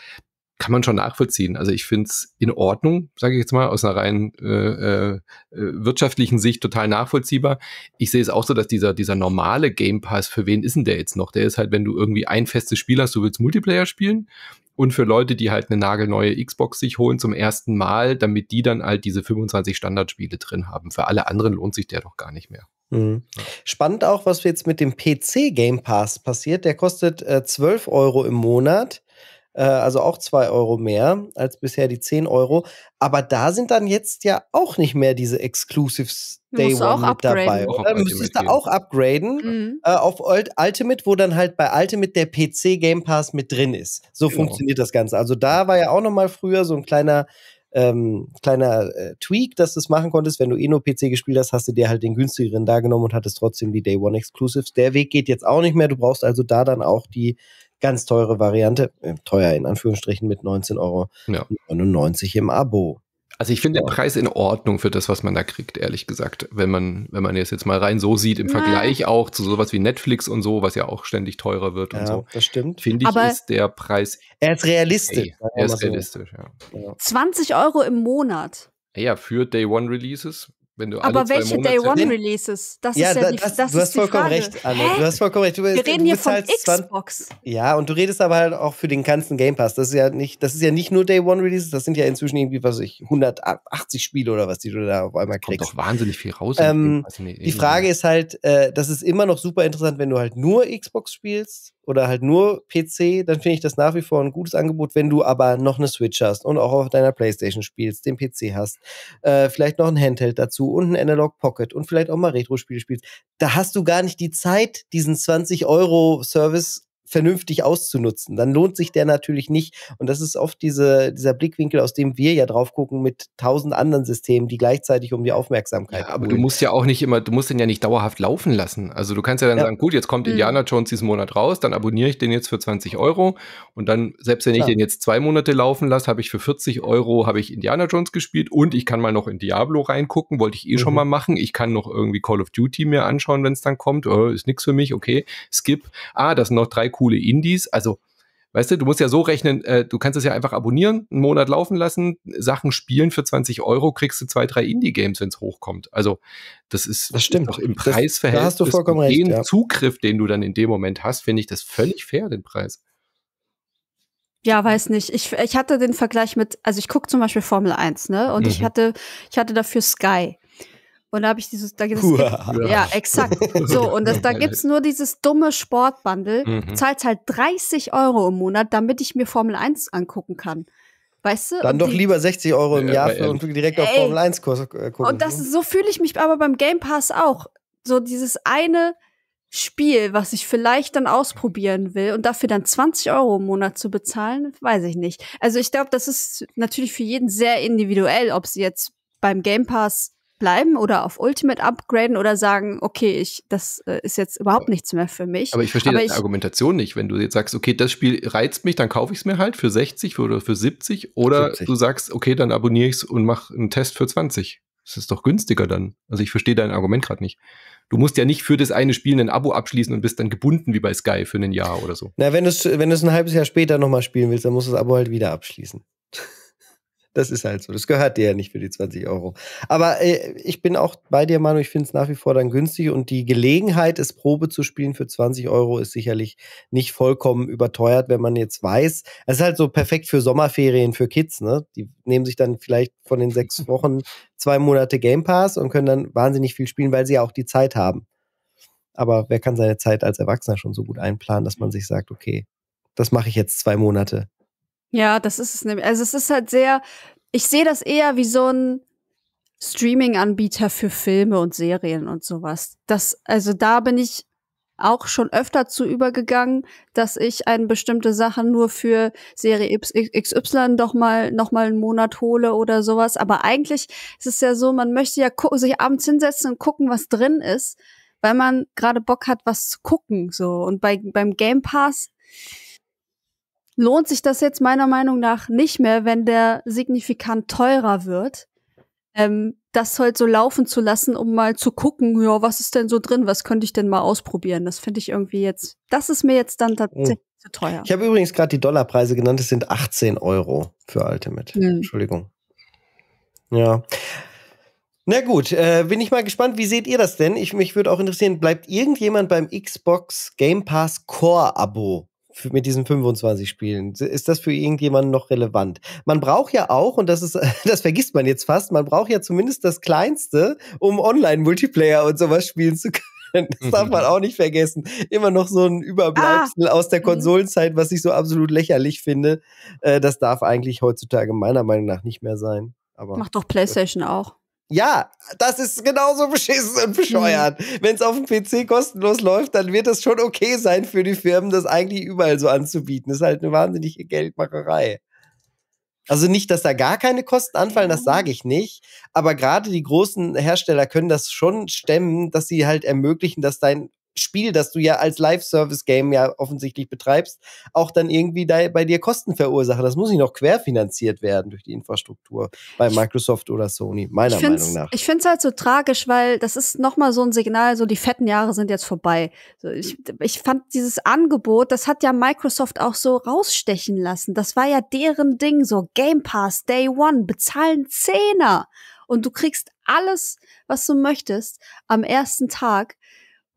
kann man schon nachvollziehen. Also ich finde es in Ordnung, sage ich jetzt mal, aus einer rein äh, äh, äh, wirtschaftlichen Sicht total nachvollziehbar. Ich sehe es auch so, dass dieser, dieser normale Game Pass, für wen ist denn der jetzt noch? Der ist halt, wenn du irgendwie ein festes Spiel hast, du willst Multiplayer spielen. Und für Leute, die halt eine nagelneue Xbox sich holen zum ersten Mal, damit die dann halt diese 25 Standardspiele drin haben. Für alle anderen lohnt sich der doch gar nicht mehr. Mhm. Spannend auch, was jetzt mit dem PC Game Pass passiert. Der kostet äh, 12 Euro im Monat, äh, also auch 2 Euro mehr als bisher die 10 Euro. Aber da sind dann jetzt ja auch nicht mehr diese Exclusives Day Musst One mit dabei. Oder? Müsstest du auch upgraden mhm. äh, auf Ultimate, wo dann halt bei Ultimate der PC Game Pass mit drin ist. So genau. funktioniert das Ganze. Also da war ja auch nochmal früher so ein kleiner ähm, kleiner äh, Tweak, dass du es machen konntest. Wenn du eh nur PC gespielt hast, hast du dir halt den günstigeren da genommen und hattest trotzdem die Day One Exclusives. Der Weg geht jetzt auch nicht mehr. Du brauchst also da dann auch die ganz teure Variante, äh, teuer in Anführungsstrichen mit 19,99 Euro ja. im Abo. Also ich finde den Preis in Ordnung für das, was man da kriegt, ehrlich gesagt. Wenn man, wenn man es jetzt mal rein so sieht, im Nein. Vergleich auch zu sowas wie Netflix und so, was ja auch ständig teurer wird ja, und so. Das stimmt. Finde ich, Aber ist der Preis. Er ist realistisch. Ey, er ist realistisch, ja. 20 Euro im Monat. Ja, für Day One Releases wenn du Aber welche Day One Releases? Das ja, ist ja die, das, das du, hast vollkommen recht, Anne. du hast vollkommen recht, Du hast vollkommen recht. Wir reden hier halt von halt Xbox. ja, und du redest aber halt auch für den ganzen Game Pass. Das ist ja nicht, das ist ja nicht nur Day One Releases, das sind ja inzwischen irgendwie, was ich, 180 Spiele oder was, die du da auf einmal kriegst. Kommt doch wahnsinnig viel raus. Ähm, die Frage ist halt, äh, das ist immer noch super interessant, wenn du halt nur Xbox spielst oder halt nur PC, dann finde ich das nach wie vor ein gutes Angebot. Wenn du aber noch eine Switch hast und auch auf deiner Playstation spielst, den PC hast, äh, vielleicht noch ein Handheld dazu und ein Analog Pocket und vielleicht auch mal Retro-Spiele spielst, da hast du gar nicht die Zeit, diesen 20 Euro Service vernünftig auszunutzen, dann lohnt sich der natürlich nicht. Und das ist oft diese, dieser Blickwinkel, aus dem wir ja drauf gucken mit tausend anderen Systemen, die gleichzeitig um die Aufmerksamkeit. Ja, aber holen. du musst ja auch nicht immer, du musst den ja nicht dauerhaft laufen lassen. Also du kannst ja dann ja. sagen, gut, jetzt kommt mhm. Indiana Jones diesen Monat raus, dann abonniere ich den jetzt für 20 Euro und dann, selbst wenn ich ja. den jetzt zwei Monate laufen lasse, habe ich für 40 Euro habe ich Indiana Jones gespielt und ich kann mal noch in Diablo reingucken, wollte ich eh mhm. schon mal machen. Ich kann noch irgendwie Call of Duty mir anschauen, wenn es dann kommt. Oh, ist nichts für mich, okay, skip. Ah, das sind noch drei coole Indies. Also, weißt du, du musst ja so rechnen, äh, du kannst es ja einfach abonnieren, einen Monat laufen lassen, Sachen spielen für 20 Euro, kriegst du zwei, drei Indie-Games, wenn es hochkommt. Also, das ist das stimmt. doch im Preisverhältnis. da hast du vollkommen recht. Den ja. Zugriff, den du dann in dem Moment hast, finde ich das völlig fair, den Preis. Ja, weiß nicht. Ich, ich hatte den Vergleich mit, also ich gucke zum Beispiel Formel 1, ne? Und mhm. ich hatte, ich hatte dafür Sky. Und da habe ich dieses, da gibt es, ja. ja, exakt. So, und das, da es nur dieses dumme Sportbundle. Mhm. Zahlt halt 30 Euro im Monat, damit ich mir Formel 1 angucken kann. Weißt du? Dann doch die, lieber 60 Euro im Jahr für, und direkt auf ey, Formel 1 Kurs äh, gucken. Und das, ne? so fühle ich mich aber beim Game Pass auch. So dieses eine Spiel, was ich vielleicht dann ausprobieren will und dafür dann 20 Euro im Monat zu bezahlen, weiß ich nicht. Also ich glaube, das ist natürlich für jeden sehr individuell, ob sie jetzt beim Game Pass bleiben oder auf Ultimate upgraden oder sagen, okay, ich, das äh, ist jetzt überhaupt nichts mehr für mich. Aber ich verstehe deine Argumentation nicht, wenn du jetzt sagst, okay, das Spiel reizt mich, dann kaufe ich es mir halt für 60 oder für 70 oder 70. du sagst, okay, dann abonniere ich es und mache einen Test für 20. Das ist doch günstiger dann. Also ich verstehe dein Argument gerade nicht. Du musst ja nicht für das eine Spiel ein Abo abschließen und bist dann gebunden wie bei Sky für ein Jahr oder so. Na, wenn du es wenn ein halbes Jahr später nochmal spielen willst, dann musst du das Abo halt wieder abschließen. Das ist halt so. Das gehört dir ja nicht für die 20 Euro. Aber äh, ich bin auch bei dir, Manu. Ich finde es nach wie vor dann günstig und die Gelegenheit, es Probe zu spielen für 20 Euro, ist sicherlich nicht vollkommen überteuert, wenn man jetzt weiß. Es ist halt so perfekt für Sommerferien für Kids. Ne? Die nehmen sich dann vielleicht von den sechs Wochen zwei Monate Game Pass und können dann wahnsinnig viel spielen, weil sie ja auch die Zeit haben. Aber wer kann seine Zeit als Erwachsener schon so gut einplanen, dass man sich sagt, okay, das mache ich jetzt zwei Monate. Ja, das ist es nämlich. Also es ist halt sehr, ich sehe das eher wie so ein Streaming-Anbieter für Filme und Serien und sowas. Das, also da bin ich auch schon öfter zu übergegangen, dass ich eine bestimmte Sache nur für Serie XY doch mal noch mal einen Monat hole oder sowas. Aber eigentlich ist es ja so, man möchte ja sich abends hinsetzen und gucken, was drin ist, weil man gerade Bock hat, was zu gucken. So und bei beim Game Pass lohnt sich das jetzt meiner Meinung nach nicht mehr, wenn der signifikant teurer wird. Ähm, das halt so laufen zu lassen, um mal zu gucken, ja, was ist denn so drin, was könnte ich denn mal ausprobieren? Das finde ich irgendwie jetzt, das ist mir jetzt dann oh. tatsächlich mhm. zu teuer. Ich habe übrigens gerade die Dollarpreise genannt, es sind 18 Euro für Ultimate. Mhm. Entschuldigung. Ja. Na gut, äh, bin ich mal gespannt, wie seht ihr das denn? Ich, mich würde auch interessieren, bleibt irgendjemand beim Xbox Game Pass Core Abo mit diesen 25 Spielen? Ist das für irgendjemanden noch relevant? Man braucht ja auch, und das ist, das vergisst man jetzt fast, man braucht ja zumindest das Kleinste, um Online-Multiplayer und sowas spielen zu können. Das darf man mhm. auch nicht vergessen. Immer noch so ein Überbleibsel ah. aus der mhm. Konsolenzeit, was ich so absolut lächerlich finde. Äh, das darf eigentlich heutzutage meiner Meinung nach nicht mehr sein. Aber Macht doch PlayStation auch. Ja, das ist genauso beschissen und bescheuert. Mhm. Wenn es auf dem PC kostenlos läuft, dann wird es schon okay sein für die Firmen, das eigentlich überall so anzubieten. Das ist halt eine wahnsinnige Geldmacherei. Also nicht, dass da gar keine Kosten anfallen, das mhm. sage ich nicht. Aber gerade die großen Hersteller können das schon stemmen, dass sie halt ermöglichen, dass dein Spiel, das du ja als Live-Service-Game ja offensichtlich betreibst, auch dann irgendwie da bei dir Kosten verursachen. Das muss nicht noch querfinanziert werden durch die Infrastruktur bei Microsoft oder Sony, meiner Meinung nach. Ich finde es halt so tragisch, weil das ist nochmal so ein Signal, so die fetten Jahre sind jetzt vorbei. ich, ich fand dieses Angebot, das hat ja Microsoft auch so rausstechen lassen. Das war ja deren Ding, so Game Pass, Day One, bezahlen Zehner und du kriegst alles, was du möchtest am ersten Tag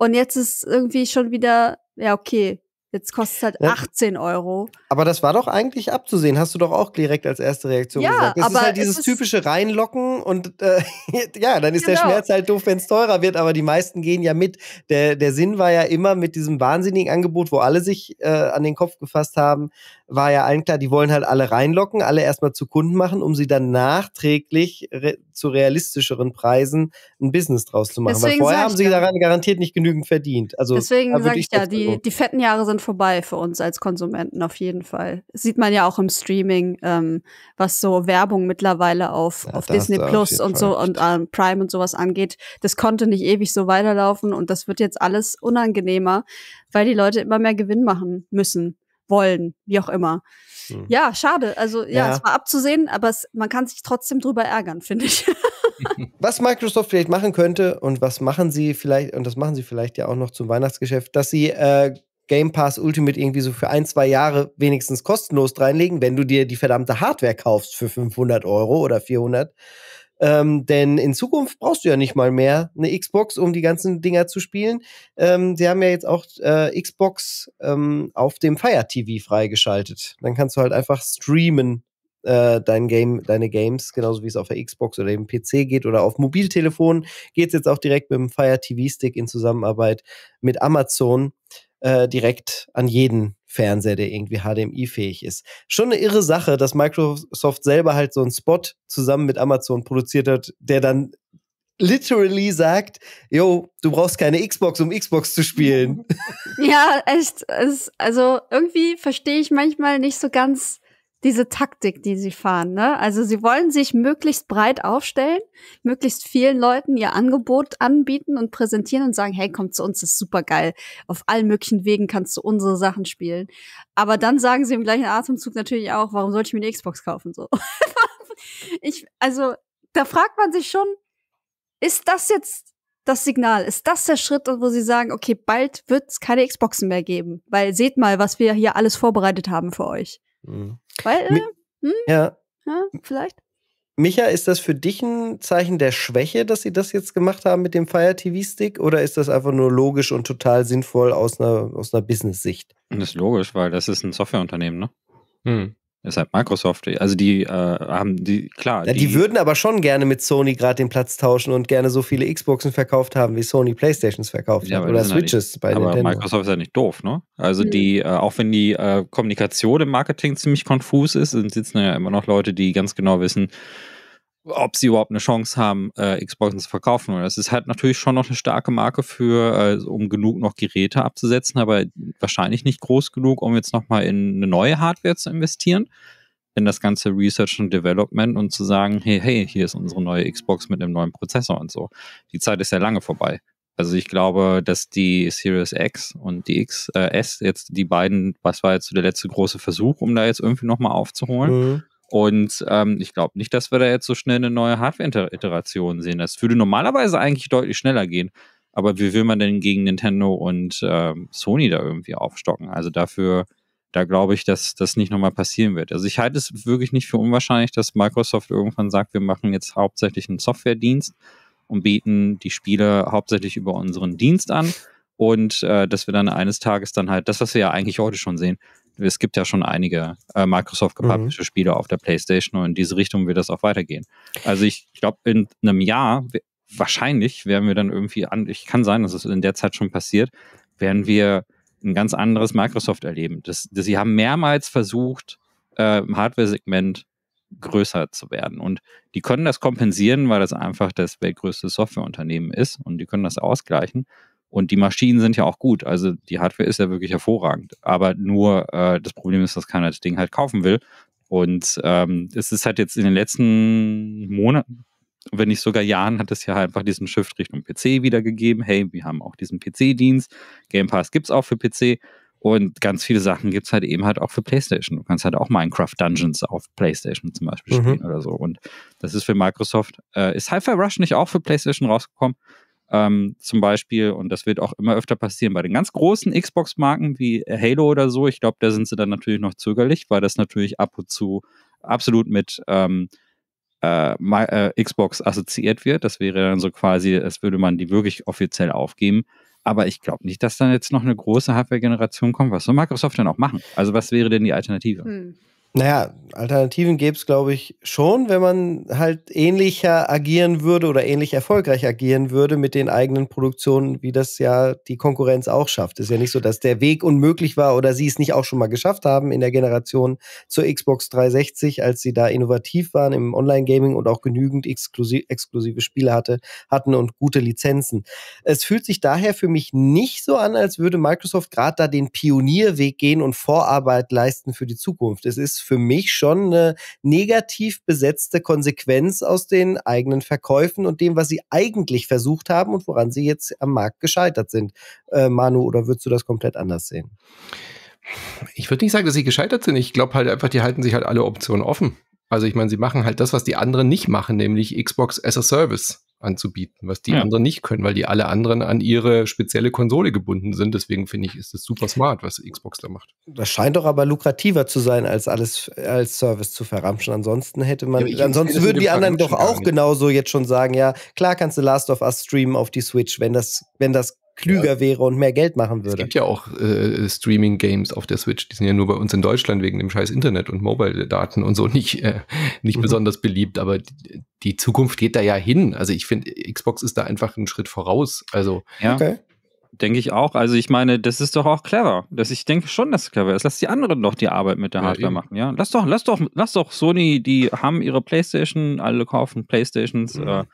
und jetzt ist irgendwie schon wieder, ja, okay, jetzt kostet es halt ja. 18 Euro. Aber das war doch eigentlich abzusehen, hast du doch auch direkt als erste Reaktion ja, gesagt. Das aber ist halt dieses ist typische Reinlocken und äh, ja, dann ist genau. der Schmerz halt doof, wenn es teurer wird, aber die meisten gehen ja mit. Der, der Sinn war ja immer mit diesem wahnsinnigen Angebot, wo alle sich äh, an den Kopf gefasst haben, war ja allen klar, die wollen halt alle reinlocken, alle erstmal zu Kunden machen, um sie dann nachträglich re zu realistischeren Preisen ein Business draus zu machen. Deswegen Weil vorher haben sie ja, daran garantiert nicht genügend verdient. Also, deswegen sage ich ja, die, die fetten Jahre sind vorbei für uns als Konsumenten auf jeden Fall. Das sieht man ja auch im Streaming, ähm, was so Werbung mittlerweile auf, ja, auf Disney Plus auf und so und äh, Prime und sowas angeht. Das konnte nicht ewig so weiterlaufen und das wird jetzt alles unangenehmer weil die Leute immer mehr Gewinn machen müssen wollen, wie auch immer. Hm. Ja, schade. Also ja, ja, es war abzusehen, aber es, man kann sich trotzdem drüber ärgern, finde ich. was Microsoft vielleicht machen könnte und was machen sie vielleicht, und das machen sie vielleicht ja auch noch zum Weihnachtsgeschäft, dass sie äh, Game Pass Ultimate irgendwie so für ein, zwei Jahre wenigstens kostenlos reinlegen, wenn du dir die verdammte Hardware kaufst für 500 Euro oder 400. Ähm, denn in Zukunft brauchst du ja nicht mal mehr eine Xbox, um die ganzen Dinger zu spielen. Ähm, sie haben ja jetzt auch äh, Xbox ähm, auf dem Fire TV freigeschaltet. Dann kannst du halt einfach streamen äh, dein Game, deine Games, genauso wie es auf der Xbox oder dem PC geht oder auf Mobiltelefonen, es jetzt auch direkt mit dem Fire TV Stick in Zusammenarbeit mit Amazon äh, direkt an jeden Fernseher, der irgendwie HDMI-fähig ist. Schon eine irre Sache, dass Microsoft selber halt so einen Spot zusammen mit Amazon produziert hat, der dann literally sagt, yo, du brauchst keine Xbox, um Xbox zu spielen. Ja, echt. Es, also irgendwie verstehe ich manchmal nicht so ganz, diese Taktik, die sie fahren. Ne? Also sie wollen sich möglichst breit aufstellen, möglichst vielen Leuten ihr Angebot anbieten und präsentieren und sagen, hey, komm zu uns, das ist super geil. Auf allen möglichen Wegen kannst du unsere Sachen spielen. Aber dann sagen sie im gleichen Atemzug natürlich auch, warum sollte ich mir eine Xbox kaufen? So. ich, also da fragt man sich schon, ist das jetzt das Signal? Ist das der Schritt, wo sie sagen, okay, bald wird es keine Xboxen mehr geben, weil seht mal, was wir hier alles vorbereitet haben für euch. Mhm. Weil, äh, hm? ja. ja, vielleicht. Micha, ist das für dich ein Zeichen der Schwäche, dass sie das jetzt gemacht haben mit dem Fire TV Stick? Oder ist das einfach nur logisch und total sinnvoll aus einer, aus einer Business-Sicht? Das ist logisch, weil das ist ein Softwareunternehmen, ne? Hm. Ist halt Microsoft. Also die äh, haben die, klar. Ja, die, die, würden aber schon gerne mit Sony gerade den Platz tauschen und gerne so viele Xboxen verkauft haben, wie Sony Playstations verkauft ja, hat oder halt Switches nicht, bei aber Nintendo. Microsoft ist ja nicht doof, ne? Also die, äh, auch wenn die äh, Kommunikation im Marketing ziemlich konfus ist, sind sitzen ja immer noch Leute, die ganz genau wissen, ob sie überhaupt eine Chance haben, äh, Xboxen zu verkaufen. Und das ist halt natürlich schon noch eine starke Marke für, äh, um genug noch Geräte abzusetzen, aber wahrscheinlich nicht groß genug, um jetzt nochmal in eine neue Hardware zu investieren. In das ganze Research und Development und zu sagen, hey, hey, hier ist unsere neue Xbox mit einem neuen Prozessor und so. Die Zeit ist ja lange vorbei. Also ich glaube, dass die Series X und die XS äh, jetzt die beiden, was war jetzt so der letzte große Versuch, um da jetzt irgendwie nochmal aufzuholen. Mhm. Und ähm, ich glaube nicht, dass wir da jetzt so schnell eine neue Hardware-Iteration sehen. Das würde normalerweise eigentlich deutlich schneller gehen. Aber wie will man denn gegen Nintendo und ähm, Sony da irgendwie aufstocken? Also dafür, da glaube ich, dass das nicht nochmal passieren wird. Also ich halte es wirklich nicht für unwahrscheinlich, dass Microsoft irgendwann sagt, wir machen jetzt hauptsächlich einen Softwaredienst und bieten die Spiele hauptsächlich über unseren Dienst an. Und äh, dass wir dann eines Tages dann halt das, was wir ja eigentlich heute schon sehen, es gibt ja schon einige äh, Microsoft gepublished mhm. Spiele auf der PlayStation und in diese Richtung wird das auch weitergehen. Also ich glaube, in einem Jahr wahrscheinlich werden wir dann irgendwie an, ich kann sein, dass es in der Zeit schon passiert, werden wir ein ganz anderes Microsoft erleben. Das, das sie haben mehrmals versucht, äh, im Hardware-Segment größer zu werden. Und die können das kompensieren, weil das einfach das weltgrößte Softwareunternehmen ist und die können das ausgleichen. Und die Maschinen sind ja auch gut. Also die Hardware ist ja wirklich hervorragend. Aber nur äh, das Problem ist, dass keiner das Ding halt kaufen will. Und ähm, es ist halt jetzt in den letzten Monaten, wenn nicht sogar Jahren, hat es ja einfach diesen Shift Richtung PC wiedergegeben. Hey, wir haben auch diesen PC-Dienst. Game Pass gibt es auch für PC. Und ganz viele Sachen gibt es halt eben halt auch für PlayStation. Du kannst halt auch Minecraft Dungeons auf PlayStation zum Beispiel mhm. spielen oder so. Und das ist für Microsoft. Äh, ist Hi-Fi Rush nicht auch für PlayStation rausgekommen? Ähm, zum Beispiel, und das wird auch immer öfter passieren, bei den ganz großen Xbox-Marken wie äh, Halo oder so, ich glaube, da sind sie dann natürlich noch zögerlich, weil das natürlich ab und zu absolut mit ähm, äh, äh Xbox assoziiert wird. Das wäre dann so quasi, als würde man die wirklich offiziell aufgeben. Aber ich glaube nicht, dass dann jetzt noch eine große Hardware-Generation kommt. Was soll Microsoft denn auch machen? Also was wäre denn die Alternative? Hm. Naja, Alternativen gäbe es, glaube ich, schon, wenn man halt ähnlicher agieren würde oder ähnlich erfolgreich agieren würde mit den eigenen Produktionen, wie das ja die Konkurrenz auch schafft. Ist ja nicht so, dass der Weg unmöglich war oder sie es nicht auch schon mal geschafft haben in der Generation zur Xbox 360, als sie da innovativ waren im Online-Gaming und auch genügend exklusiv, exklusive Spiele hatte, hatten und gute Lizenzen. Es fühlt sich daher für mich nicht so an, als würde Microsoft gerade da den Pionierweg gehen und Vorarbeit leisten für die Zukunft. Es ist für mich schon eine negativ besetzte Konsequenz aus den eigenen Verkäufen und dem, was sie eigentlich versucht haben und woran sie jetzt am Markt gescheitert sind. Äh, Manu, oder würdest du das komplett anders sehen? Ich würde nicht sagen, dass sie gescheitert sind. Ich glaube halt einfach, die halten sich halt alle Optionen offen. Also ich meine, sie machen halt das, was die anderen nicht machen, nämlich Xbox as a Service anzubieten, was die ja. anderen nicht können, weil die alle anderen an ihre spezielle Konsole gebunden sind. Deswegen finde ich, ist es super smart, was Xbox da macht. Das scheint doch aber lukrativer zu sein, als alles als Service zu verramschen. Ansonsten hätte man, ja, ansonsten würden die anderen doch auch genauso jetzt schon sagen, ja, klar kannst du Last of Us streamen auf die Switch, wenn das, wenn das klüger ja. wäre und mehr Geld machen würde. Es gibt ja auch äh, Streaming-Games auf der Switch, die sind ja nur bei uns in Deutschland wegen dem scheiß Internet und Mobile-Daten und so nicht, äh, nicht mhm. besonders beliebt, aber die, Zukunft geht da ja hin. Also ich finde, Xbox ist da einfach einen Schritt voraus. Also ja. okay. Denke ich auch. Also ich meine, das ist doch auch clever. Das, ich denke schon, dass es clever ist. Lass die anderen doch die Arbeit mit der ja, Hardware eben. machen, ja. Lass doch, lass doch, lass doch Sony, die haben ihre Playstation, alle kaufen Playstations. Mhm. Äh,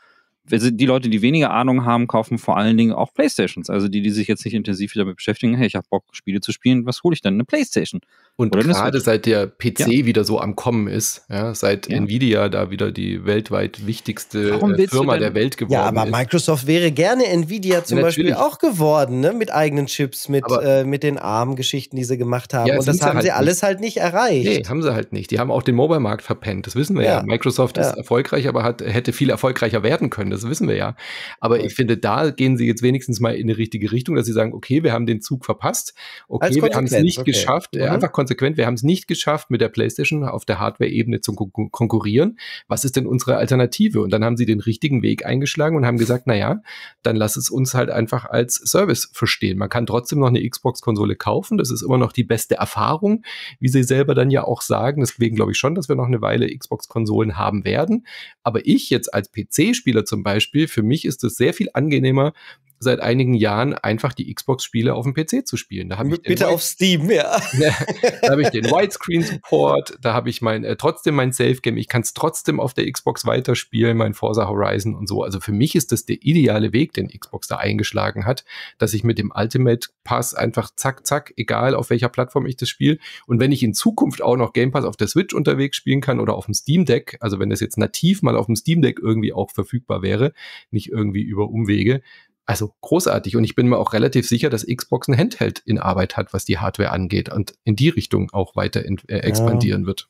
also die Leute, die weniger Ahnung haben, kaufen vor allen Dingen auch Playstations. Also die, die sich jetzt nicht intensiv damit beschäftigen, hey, ich habe Bock, Spiele zu spielen, was hole ich denn? Eine Playstation. Und gerade seit der PC ja. wieder so am Kommen ist, ja, seit ja. Nvidia da wieder die weltweit wichtigste äh, Firma der Welt geworden ist. Ja, aber ist. Microsoft wäre gerne Nvidia zum Beispiel auch geworden, ne? mit eigenen Chips, mit, äh, mit den ARM-Geschichten, die sie gemacht haben. Und das haben halt sie nicht. alles halt nicht erreicht. Nee, haben sie halt nicht. Die haben auch den Mobile-Markt verpennt, das wissen wir ja. Microsoft ist erfolgreich, aber hat, hätte viel erfolgreicher werden können, das wissen wir ja. Aber ich finde, da gehen sie jetzt wenigstens mal in die richtige Richtung, dass sie sagen, okay, wir haben den Zug verpasst, okay, wir haben es nicht okay. geschafft, mhm. einfach konsequent, wir haben es nicht geschafft, mit der PlayStation auf der Hardware-Ebene zu kon konkurrieren. Was ist denn unsere Alternative? Und dann haben sie den richtigen Weg eingeschlagen und haben gesagt, naja, dann lass es uns halt einfach als Service verstehen. Man kann trotzdem noch eine Xbox-Konsole kaufen. Das ist immer noch die beste Erfahrung, wie sie selber dann ja auch sagen. Deswegen glaube ich schon, dass wir noch eine Weile Xbox-Konsolen haben werden. Aber ich jetzt als PC-Spieler zum Beispiel, für mich ist es sehr viel angenehmer, seit einigen Jahren einfach die Xbox-Spiele auf dem PC zu spielen. Da ich Bitte auf Steam, ja. da habe ich den Widescreen-Support, da habe ich mein, äh, trotzdem mein Safe-Game, ich kann es trotzdem auf der Xbox weiterspielen, mein Forza Horizon und so. Also für mich ist das der ideale Weg, den Xbox da eingeschlagen hat, dass ich mit dem Ultimate Pass einfach zack, zack, egal auf welcher Plattform ich das spiele. Und wenn ich in Zukunft auch noch Game Pass auf der Switch unterwegs spielen kann oder auf dem Steam Deck, also wenn das jetzt nativ mal auf dem Steam Deck irgendwie auch verfügbar wäre, nicht irgendwie über Umwege, also großartig. Und ich bin mir auch relativ sicher, dass Xbox ein Handheld in Arbeit hat, was die Hardware angeht und in die Richtung auch weiter in, äh, expandieren ja. wird.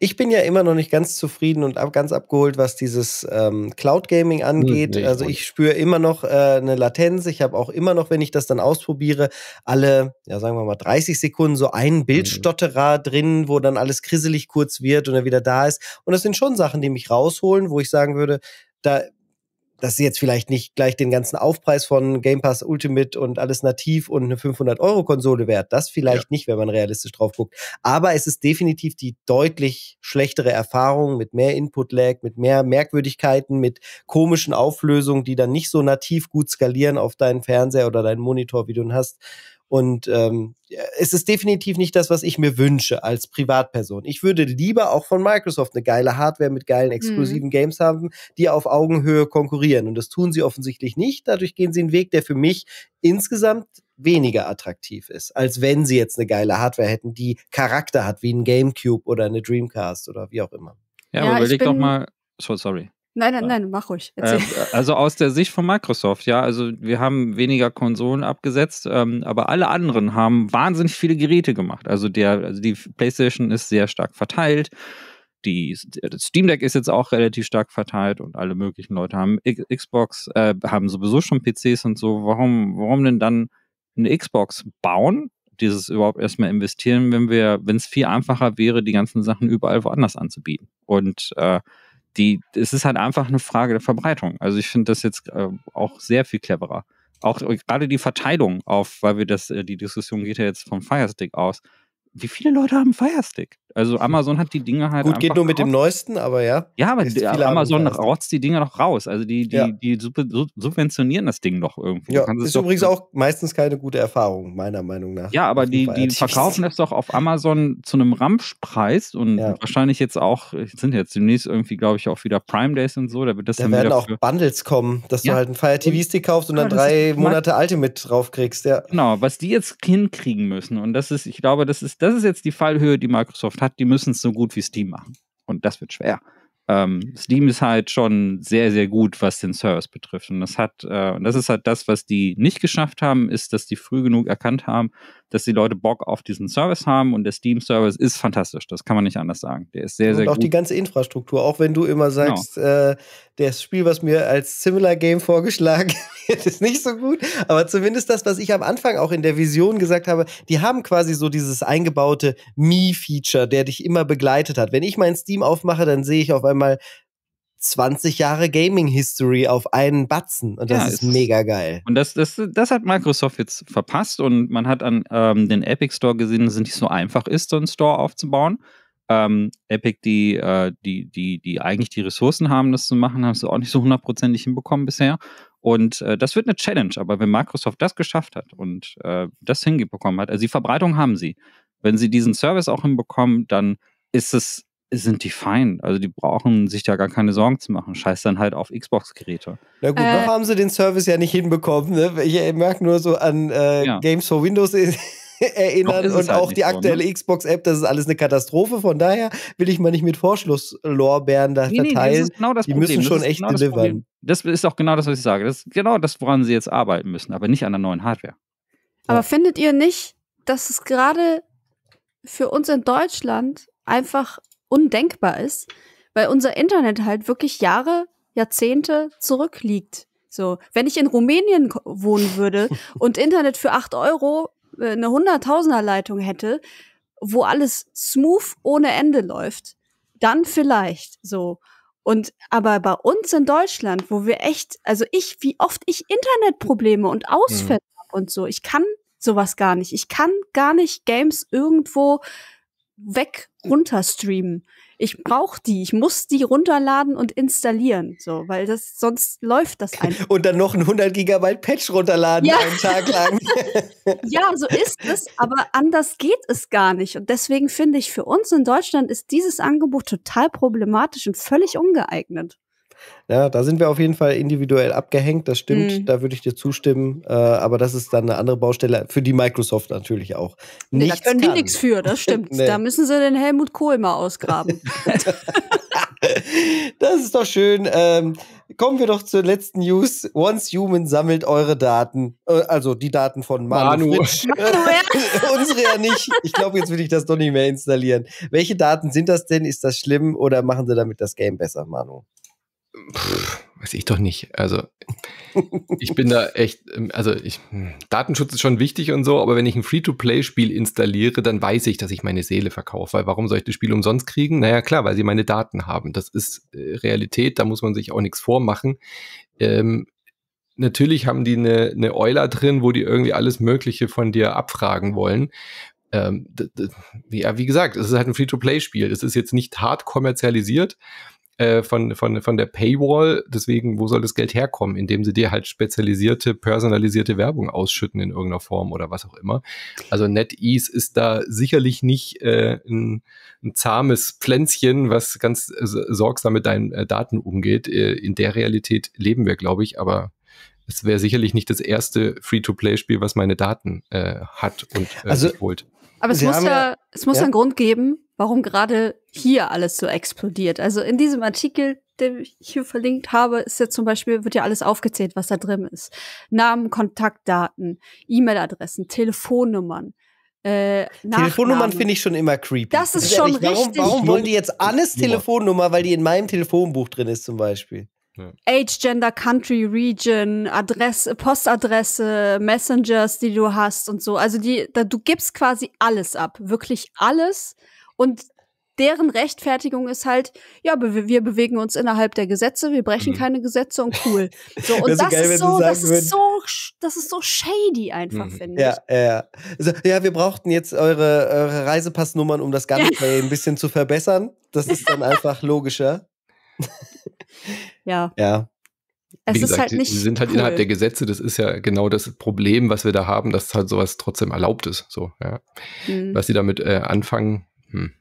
Ich bin ja immer noch nicht ganz zufrieden und ab, ganz abgeholt, was dieses ähm, Cloud Gaming angeht. Nee, also ich spüre immer noch äh, eine Latenz. Ich habe auch immer noch, wenn ich das dann ausprobiere, alle, ja sagen wir mal 30 Sekunden so einen mhm. Bildstotterer mhm. drin, wo dann alles krisselig kurz wird und er wieder da ist. Und das sind schon Sachen, die mich rausholen, wo ich sagen würde, da dass sie jetzt vielleicht nicht gleich den ganzen Aufpreis von Game Pass Ultimate und alles nativ und eine 500-Euro-Konsole wert. Das vielleicht ja. nicht, wenn man realistisch drauf guckt. Aber es ist definitiv die deutlich schlechtere Erfahrung mit mehr Input-Lag, mit mehr Merkwürdigkeiten, mit komischen Auflösungen, die dann nicht so nativ gut skalieren auf deinen Fernseher oder deinen Monitor, wie du ihn hast. Und ähm, es ist definitiv nicht das, was ich mir wünsche als Privatperson. Ich würde lieber auch von Microsoft eine geile Hardware mit geilen mhm. exklusiven mhm. Games haben, die auf Augenhöhe konkurrieren. Und das tun sie offensichtlich nicht. Dadurch gehen sie einen Weg, der für mich insgesamt weniger attraktiv ist, als wenn sie jetzt eine geile Hardware hätten, die Charakter hat, wie ein GameCube oder eine Dreamcast oder wie auch immer. Ja, aber ja, überleg doch mal, so, sorry. Nein, nein, nein, mach ruhig. Erzähl. Ähm, äh, also aus der Sicht von Microsoft, ja, also wir haben weniger Konsolen abgesetzt, ähm, aber alle anderen haben wahnsinnig viele Geräte gemacht. Also, der, also die PlayStation ist sehr stark verteilt. Die, das Steam Deck ist jetzt auch relativ stark verteilt und alle möglichen Leute haben Xbox, äh, haben sowieso schon PCs und so. Warum, warum denn dann eine Xbox bauen? Dieses überhaupt erstmal investieren, wenn wir, wenn es viel einfacher wäre, die ganzen Sachen überall woanders anzubieten. Und äh, die, es ist halt einfach eine Frage der Verbreitung. Also ich finde das jetzt äh, auch sehr viel cleverer. Auch äh, gerade die Verteilung auf, weil wir das, äh, die Diskussion geht ja jetzt vom Firestick aus. Wie viele Leute haben Firestick? Also hm. Amazon hat die Dinge halt. Gut, geht nur mit dem neuesten, aber ja. Ja, aber die, Amazon rotzt die Dinge noch raus. Also die, die, ja. die subventionieren das Ding noch irgendwie. Ja, ist übrigens auch meistens keine gute Erfahrung, meiner Meinung nach. Ja, aber die, die verkaufen das doch auf Amazon zu einem Ramschpreis und ja. wahrscheinlich jetzt auch, sind jetzt demnächst irgendwie, glaube ich, auch wieder Prime Days und so. Da wird das da dann werden auch Bundles kommen, dass ja. du halt einen Fire TV-Stick kaufst und dann drei Monate alte mit draufkriegst. Ja. Genau, was die jetzt hinkriegen müssen. Und das ist, ich glaube, das ist, das ist jetzt die Fallhöhe, die Microsoft gemacht hat, die müssen es so gut wie Steam machen. Und das wird schwer. Ähm, Steam ist halt schon sehr, sehr gut, was den Service betrifft. Und das hat, äh, und das ist halt das, was die nicht geschafft haben, ist, dass die früh genug erkannt haben, dass die Leute Bock auf diesen Service haben und der Steam-Service ist fantastisch. Das kann man nicht anders sagen. Der ist sehr, und sehr gut. Und auch die ganze Infrastruktur, auch wenn du immer genau. sagst, genau. äh, das Spiel, was mir als Similar Game vorgeschlagen wird, ist nicht so gut. Aber zumindest das, was ich am Anfang auch in der Vision gesagt habe, die haben quasi so dieses eingebaute Me-Feature, der dich immer begleitet hat. Wenn ich mein Steam aufmache, dann sehe ich auf einmal 20 Jahre Gaming History auf einen Batzen und das ja, ist mega geil. Und das, das, das hat Microsoft jetzt verpasst und man hat an ähm, den Epic Store gesehen, dass es nicht so einfach ist, so einen Store aufzubauen. Ähm, Epic, die, äh, die, die, die eigentlich die Ressourcen haben, das zu machen, haben sie auch nicht so hundertprozentig hinbekommen bisher. Und äh, das wird eine Challenge, aber wenn Microsoft das geschafft hat und äh, das hingekommen hat, also die Verbreitung haben sie. Wenn sie diesen Service auch hinbekommen, dann ist es sind die fein. Also die brauchen sich da gar keine Sorgen zu machen. Scheiß dann halt auf Xbox-Geräte. Na gut, äh, noch haben sie den Service ja nicht hinbekommen. Ne? Ich merke nur so an äh, ja. Games for Windows erinnern und halt auch die aktuelle so, ne? Xbox-App, das ist alles eine Katastrophe. Von daher will ich mal nicht mit Vorschlusslorbeeren da nee, verteilen. Nee, genau die müssen schon echt genau delivern. Das, das, ist auch genau das, was ich sage. Das ist genau das, woran sie jetzt arbeiten müssen, aber nicht an der neuen Hardware. Aber ja. findet ihr nicht, dass es gerade für uns in Deutschland einfach undenkbar ist, weil unser Internet halt wirklich Jahre, Jahrzehnte zurückliegt. So, wenn ich in Rumänien wohnen würde und Internet für 8 Euro äh, eine hunderttausender Leitung hätte, wo alles smooth ohne Ende läuft, dann vielleicht so. Und aber bei uns in Deutschland, wo wir echt, also ich, wie oft ich Internetprobleme und Ausfälle mhm. habe und so, ich kann sowas gar nicht. Ich kann gar nicht Games irgendwo weg runter streamen. Ich brauche die, ich muss die runterladen und installieren, so, weil das sonst läuft das einfach. Und dann noch ein 100 Gigabyte Patch runterladen ja. einen Tag lang. ja, so ist es, aber anders geht es gar nicht und deswegen finde ich für uns in Deutschland ist dieses Angebot total problematisch und völlig ungeeignet. Ja, da sind wir auf jeden Fall individuell abgehängt, das stimmt, mhm. da würde ich dir zustimmen. Äh, aber das ist dann eine andere Baustelle, für die Microsoft natürlich auch. Nee, da können die nichts für, das stimmt. nee. Da müssen sie den Helmut Kohl mal ausgraben. das ist doch schön. Ähm, kommen wir doch zur letzten News. Once Human sammelt eure Daten, äh, also die Daten von Manu. Manu. Unsere ja nicht. Ich glaube, jetzt will ich das doch nicht mehr installieren. Welche Daten sind das denn? Ist das schlimm oder machen sie damit das Game besser, Manu? Pff, weiß ich doch nicht. Also ich bin da echt, ähm, also ich, hm, Datenschutz ist schon wichtig und so, aber wenn ich ein Free-to-Play-Spiel installiere, dann weiß ich, dass ich meine Seele verkaufe. Weil warum soll ich das Spiel umsonst kriegen? Naja, klar, weil sie meine Daten haben. Das ist äh, Realität, da muss man sich auch nichts vormachen. Ähm, natürlich haben die eine, eine Euler drin, wo die irgendwie alles Mögliche von dir abfragen wollen. Ähm, ja, wie gesagt, es ist halt ein Free-to-Play-Spiel. Es ist jetzt nicht hart kommerzialisiert äh, von, von, von der Paywall. Deswegen, wo soll das Geld herkommen? Indem sie dir halt spezialisierte, personalisierte Werbung ausschütten in irgendeiner Form oder was auch immer. Also NetEase ist da sicherlich nicht äh, ein, ein zahmes Pflänzchen, was ganz äh, sorgsam mit deinen äh, Daten umgeht. Äh, in der Realität leben wir, glaube ich, aber es wäre sicherlich nicht das erste Free-to-Play-Spiel, was meine Daten äh, hat und äh, also, holt. Aber es Sie muss, ja, ja, es muss ja? einen Grund geben, warum gerade hier alles so explodiert. Also in diesem Artikel, den ich hier verlinkt habe, ist ja zum Beispiel, wird ja alles aufgezählt, was da drin ist. Namen, Kontaktdaten, E-Mail-Adressen, Telefonnummern. Äh, Telefonnummern finde ich schon immer creepy. Das ist, das ist schon ehrlich, richtig. Warum wollen die jetzt alles Telefonnummer, weil die in meinem Telefonbuch drin ist zum Beispiel? Ja. Age, Gender, Country, Region, Adresse, Postadresse, Messengers, die du hast und so. Also die, da, du gibst quasi alles ab, wirklich alles. Und deren Rechtfertigung ist halt, ja, wir bewegen uns innerhalb der Gesetze, wir brechen mhm. keine Gesetze und cool. So, und das, das, geil, ist so, das, ist so, das ist so shady einfach, mhm. finde ich. Ja, ja. Also, ja, wir brauchten jetzt eure, eure Reisepassnummern, um das Ganze ja. ein bisschen zu verbessern. Das ist dann einfach logischer. ja. Ja. Es Wie gesagt, halt nicht sie sind halt cool. innerhalb der Gesetze, das ist ja genau das Problem, was wir da haben, dass halt sowas trotzdem erlaubt ist. So, ja. mhm. Was sie damit äh, anfangen, hm.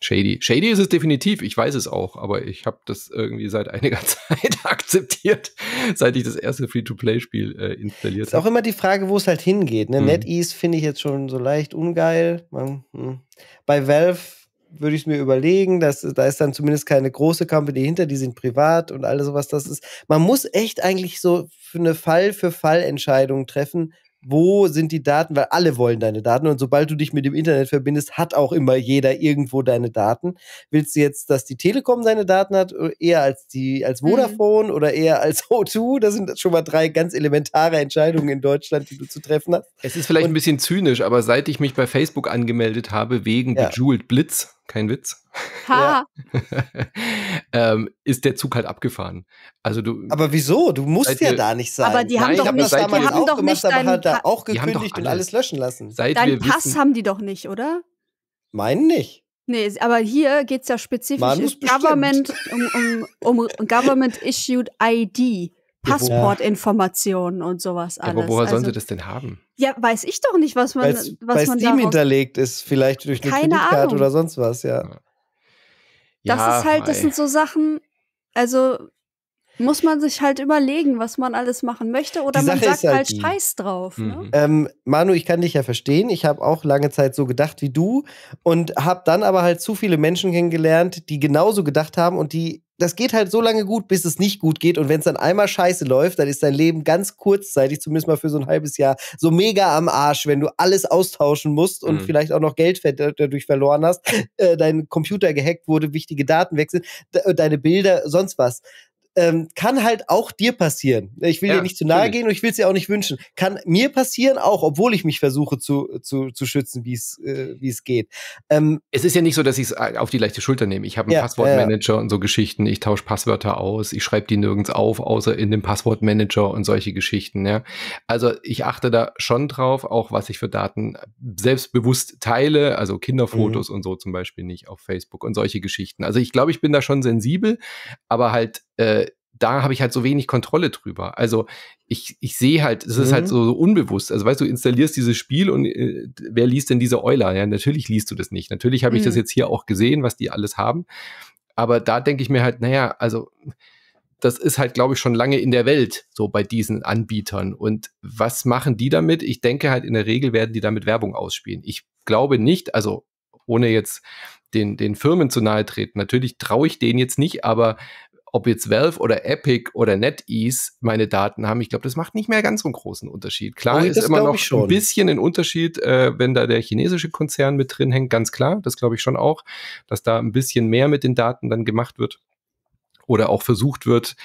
Shady. Shady ist es definitiv, ich weiß es auch, aber ich habe das irgendwie seit einiger Zeit akzeptiert, seit ich das erste Free-to-Play-Spiel äh, installiert habe. Ist hab. auch immer die Frage, wo es halt hingeht. Ne? Mhm. NetEase finde ich jetzt schon so leicht ungeil. Man, hm. Bei Valve würde ich es mir überlegen, dass, da ist dann zumindest keine große Company hinter, die sind privat und alles sowas. Das ist, man muss echt eigentlich so für eine Fall-für-Fall-Entscheidung treffen, wo sind die Daten, weil alle wollen deine Daten und sobald du dich mit dem Internet verbindest, hat auch immer jeder irgendwo deine Daten. Willst du jetzt, dass die Telekom deine Daten hat, äh, eher als die als mhm. Vodafone mhm. oder eher als O2? Das sind schon mal drei ganz elementare Entscheidungen in Deutschland, die du zu treffen hast. Es ist vielleicht und, ein bisschen zynisch, aber seit ich mich bei Facebook angemeldet habe wegen ja. Bejeweled Blitz, kein Witz, Ha. ähm, ist der Zug halt abgefahren. Also du. Aber wieso? Du musst ja wir, da nicht sein. Aber die haben Nein, doch nicht, das die haben auch doch gemacht, nicht aber hat da auch gekündigt und alles löschen lassen. Seit deinen Pass wissen, haben die doch nicht, oder? Meinen nicht. Nee, aber hier geht es ja spezifisch Government, um, um, um Government Issued ID. Passportinformationen und sowas alles. Aber woher also, sollen sie das denn haben? Ja, weiß ich doch nicht, was man, weil's, was weil's man Steam hinterlegt ist, vielleicht durch eine Kreditkarte oder sonst was, ja. ja das ist halt, das sind so Sachen, also muss man sich halt überlegen, was man alles machen möchte oder man sagt halt, halt Scheiß drauf. Ne? Mhm. Ne? Ähm, Manu, ich kann dich ja verstehen. Ich habe auch lange Zeit so gedacht wie du und habe dann aber halt zu viele Menschen kennengelernt, die genauso gedacht haben und die das geht halt so lange gut, bis es nicht gut geht. Und wenn es dann einmal scheiße läuft, dann ist dein Leben ganz kurzzeitig, zumindest mal für so ein halbes Jahr, so mega am Arsch, wenn du alles austauschen musst und mhm. vielleicht auch noch Geld äh, dadurch verloren hast, äh, dein Computer gehackt wurde, wichtige Daten wechseln, sind, äh, deine Bilder, sonst was ähm, kann halt auch dir passieren. Ich will ja, dir nicht zu nahe gehen und ich will es dir auch nicht wünschen. Kann mir passieren auch, obwohl ich mich versuche zu, zu, zu schützen, wie es äh, es geht. Ähm, es ist ja nicht so, dass ich es auf die leichte Schulter nehme. Ich habe einen ja, Passwortmanager ja. und so Geschichten. Ich tausche Passwörter aus. Ich schreibe die nirgends auf, außer in dem Passwortmanager und solche Geschichten. Ja. Also ich achte da schon drauf, auch was ich für Daten selbstbewusst teile, also Kinderfotos mhm. und so zum Beispiel nicht auf Facebook und solche Geschichten. Also ich glaube, ich bin da schon sensibel, aber halt äh, da habe ich halt so wenig Kontrolle drüber. Also ich, ich sehe halt, es ist halt mhm. so, so, unbewusst. Also weißt du, installierst dieses Spiel und äh, wer liest denn diese Euler? Ja, natürlich liest du das nicht. Natürlich habe ich mhm. das jetzt hier auch gesehen, was die alles haben. Aber da denke ich mir halt, naja, also das ist halt, glaube ich, schon lange in der Welt, so bei diesen Anbietern. Und was machen die damit? Ich denke halt, in der Regel werden die damit Werbung ausspielen. Ich glaube nicht, also ohne jetzt den, den Firmen zu nahe treten. Natürlich traue ich denen jetzt nicht, aber ob jetzt Valve oder Epic oder NetEase meine Daten haben, ich glaube, das macht nicht mehr ganz so einen großen Unterschied. Klar oh, ist immer noch ein bisschen ein Unterschied, äh, wenn da der chinesische Konzern mit drin hängt, ganz klar, das glaube ich schon auch, dass da ein bisschen mehr mit den Daten dann gemacht wird oder auch versucht wird,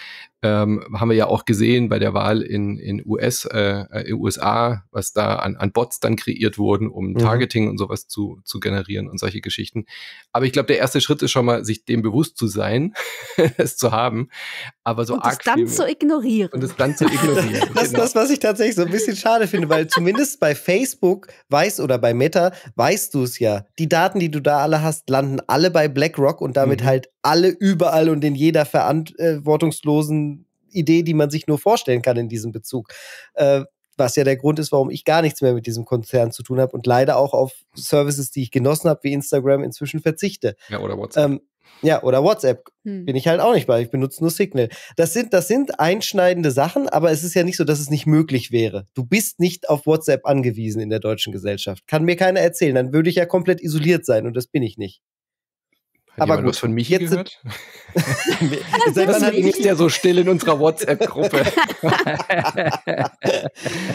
ähm, haben wir ja auch gesehen bei der Wahl in, in US, äh, äh USA, was da an, an Bots dann kreiert wurden, um mhm. Targeting und sowas zu, zu generieren und solche Geschichten. Aber ich glaube, der erste Schritt ist schon mal, sich dem bewusst zu sein, es zu haben, aber so und arg. Und es dann zu ignorieren. Und es dann zu ignorieren. das ist das, genau. was ich tatsächlich so ein bisschen schade finde, weil zumindest bei Facebook weiß oder bei Meta weißt du es ja. Die Daten, die du da alle hast, landen alle bei BlackRock und damit mhm. halt alle überall und in jeder verantwortungslosen Idee, die man sich nur vorstellen kann in diesem Bezug. Äh, was ja der Grund ist, warum ich gar nichts mehr mit diesem Konzern zu tun habe und leider auch auf Services, die ich genossen habe, wie Instagram inzwischen verzichte. Ja, oder WhatsApp. Ähm, ja, oder WhatsApp hm. bin ich halt auch nicht bei. Ich benutze nur Signal. Das sind, das sind einschneidende Sachen, aber es ist ja nicht so, dass es nicht möglich wäre. Du bist nicht auf WhatsApp angewiesen in der deutschen Gesellschaft. Kann mir keiner erzählen. Dann würde ich ja komplett isoliert sein und das bin ich nicht. Hat aber gut, was von mich jetzt gehört? Jetzt seid dann halt nicht der so still in unserer WhatsApp-Gruppe.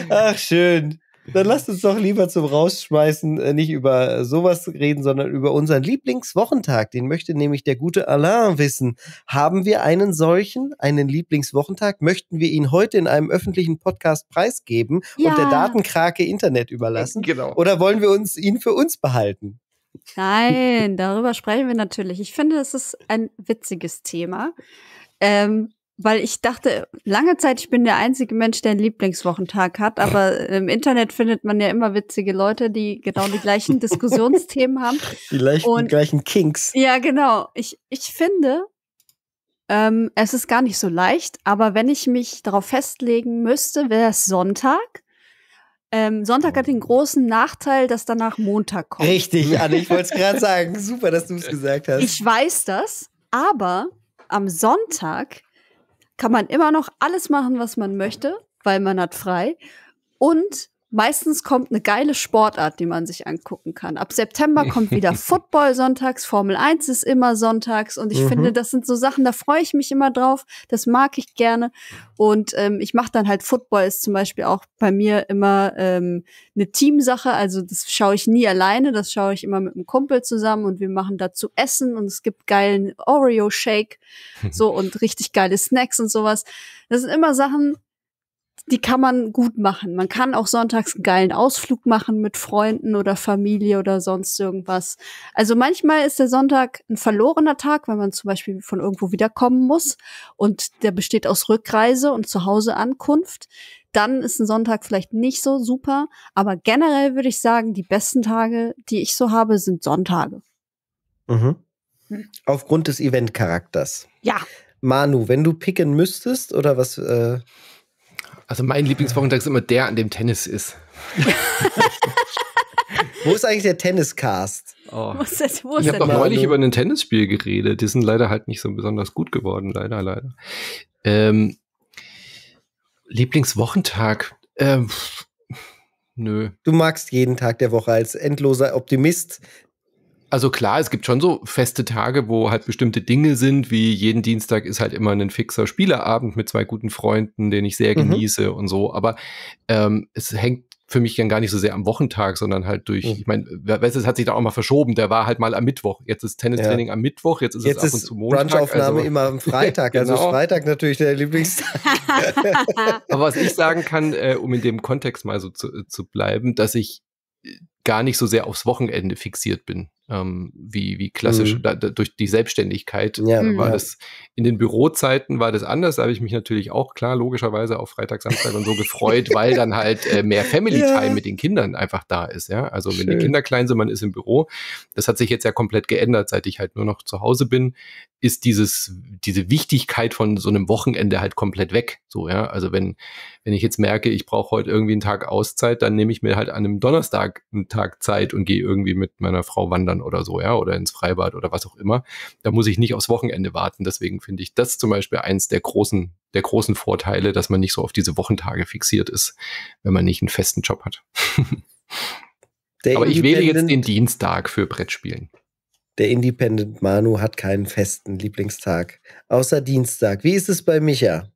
Ach, schön. Dann lasst uns doch lieber zum Rausschmeißen äh, nicht über sowas reden, sondern über unseren Lieblingswochentag. Den möchte nämlich der gute Alain wissen. Haben wir einen solchen, einen Lieblingswochentag? Möchten wir ihn heute in einem öffentlichen Podcast preisgeben ja. und der Datenkrake Internet überlassen? Genau. Oder wollen wir uns ihn für uns behalten? Nein, darüber sprechen wir natürlich. Ich finde, es ist ein witziges Thema. Ähm, weil ich dachte, lange Zeit, ich bin der einzige Mensch, der einen Lieblingswochentag hat, aber im Internet findet man ja immer witzige Leute, die genau die gleichen Diskussionsthemen haben. Die, gleichen, Und, gleichen Kinks. Ja, genau. Ich, ich finde, ähm, es ist gar nicht so leicht, aber wenn ich mich darauf festlegen müsste, wäre es Sonntag, ähm, Sonntag hat den großen Nachteil, dass danach Montag kommt. Richtig, Anne, ich wollte es gerade sagen. Super, dass du es gesagt hast. Ich weiß das, aber am Sonntag kann man immer noch alles machen, was man möchte, weil man hat frei. Und Meistens kommt eine geile Sportart, die man sich angucken kann. Ab September kommt wieder Football sonntags, Formel 1 ist immer sonntags und ich mhm. finde, das sind so Sachen, da freue ich mich immer drauf, das mag ich gerne und ähm, ich mache dann halt Football ist zum Beispiel auch bei mir immer ähm, eine Teamsache, also das schaue ich nie alleine, das schaue ich immer mit einem Kumpel zusammen und wir machen dazu Essen und es gibt geilen Oreo Shake so und richtig geile Snacks und sowas. Das sind immer Sachen, die kann man gut machen. Man kann auch sonntags einen geilen Ausflug machen mit Freunden oder Familie oder sonst irgendwas. Also manchmal ist der Sonntag ein verlorener Tag, wenn man zum Beispiel von irgendwo wiederkommen muss und der besteht aus Rückreise und Zuhauseankunft. Dann ist ein Sonntag vielleicht nicht so super, aber generell würde ich sagen, die besten Tage, die ich so habe, sind Sonntage. Mhm. Hm. Aufgrund des Eventcharakters. Ja. Manu, wenn du picken müsstest oder was? Äh also mein Lieblingswochentag ist immer der, an dem Tennis ist. Wo ist eigentlich der Tenniscast? Oh. ist ist ich habe doch neulich über ein Tennisspiel geredet. Die sind leider halt nicht so besonders gut geworden, leider, leider. Ähm, Lieblingswochentag? Ähm, nö. Du magst jeden Tag der Woche als endloser Optimist, also klar, es gibt schon so feste Tage, wo halt bestimmte Dinge sind, wie jeden Dienstag ist halt immer ein fixer Spielerabend mit zwei guten Freunden, den ich sehr mhm. genieße mhm. und so. Aber ähm, es hängt für mich dann gar nicht so sehr am Wochentag, sondern halt durch, mhm. ich meine, weißt du, es hat sich da auch mal verschoben, der war halt mal am Mittwoch. Jetzt ist Tennistraining ja. am Mittwoch, jetzt ist jetzt es ab und zu Montag. Brunchaufnahme also, immer am Freitag, also genau. also Freitag natürlich der Lieblingstag. Aber was ich sagen kann, äh, um in dem Kontext mal so zu, äh, zu bleiben, dass ich äh, gar nicht so sehr aufs Wochenende fixiert bin ähm, wie, wie klassisch, mhm. da, da, durch die Selbstständigkeit ja, war ja. das, in den Bürozeiten war das anders, da habe ich mich natürlich auch klar, logischerweise auf Freitag, Samstag und so gefreut, weil dann halt äh, mehr Family ja. Time mit den Kindern einfach da ist, ja, also Schön. wenn die Kinder klein sind, man ist im Büro, das hat sich jetzt ja komplett geändert, seit ich halt nur noch zu Hause bin, ist dieses, diese Wichtigkeit von so einem Wochenende halt komplett weg, so, ja, also wenn, wenn ich jetzt merke, ich brauche heute irgendwie einen Tag Auszeit, dann nehme ich mir halt an einem Donnerstag einen Tag Zeit und gehe irgendwie mit meiner Frau wandern wandern oder so, ja, oder ins Freibad oder was auch immer. Da muss ich nicht aufs Wochenende warten. Deswegen finde ich das zum Beispiel eins der großen, der großen Vorteile, dass man nicht so auf diese Wochentage fixiert ist, wenn man nicht einen festen Job hat. Aber ich wähle jetzt den Dienstag für Brettspielen. Der Independent Manu hat keinen festen Lieblingstag, außer Dienstag. Wie ist es bei Micha?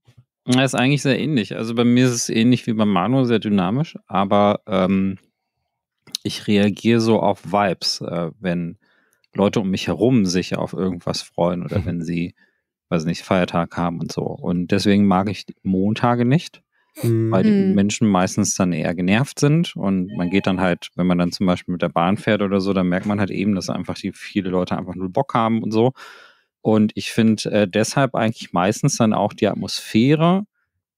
Das ist eigentlich sehr ähnlich. Also bei mir ist es ähnlich wie bei Manu, sehr dynamisch, aber ähm, ich reagiere so auf Vibes, äh, wenn Leute um mich herum sich auf irgendwas freuen oder mhm. wenn sie, weiß nicht, Feiertag haben und so. Und deswegen mag ich Montage nicht, mhm. weil die mhm. Menschen meistens dann eher genervt sind und man geht dann halt, wenn man dann zum Beispiel mit der Bahn fährt oder so, dann merkt man halt eben, dass einfach die viele Leute einfach nur Bock haben und so. Und ich finde äh, deshalb eigentlich meistens dann auch die Atmosphäre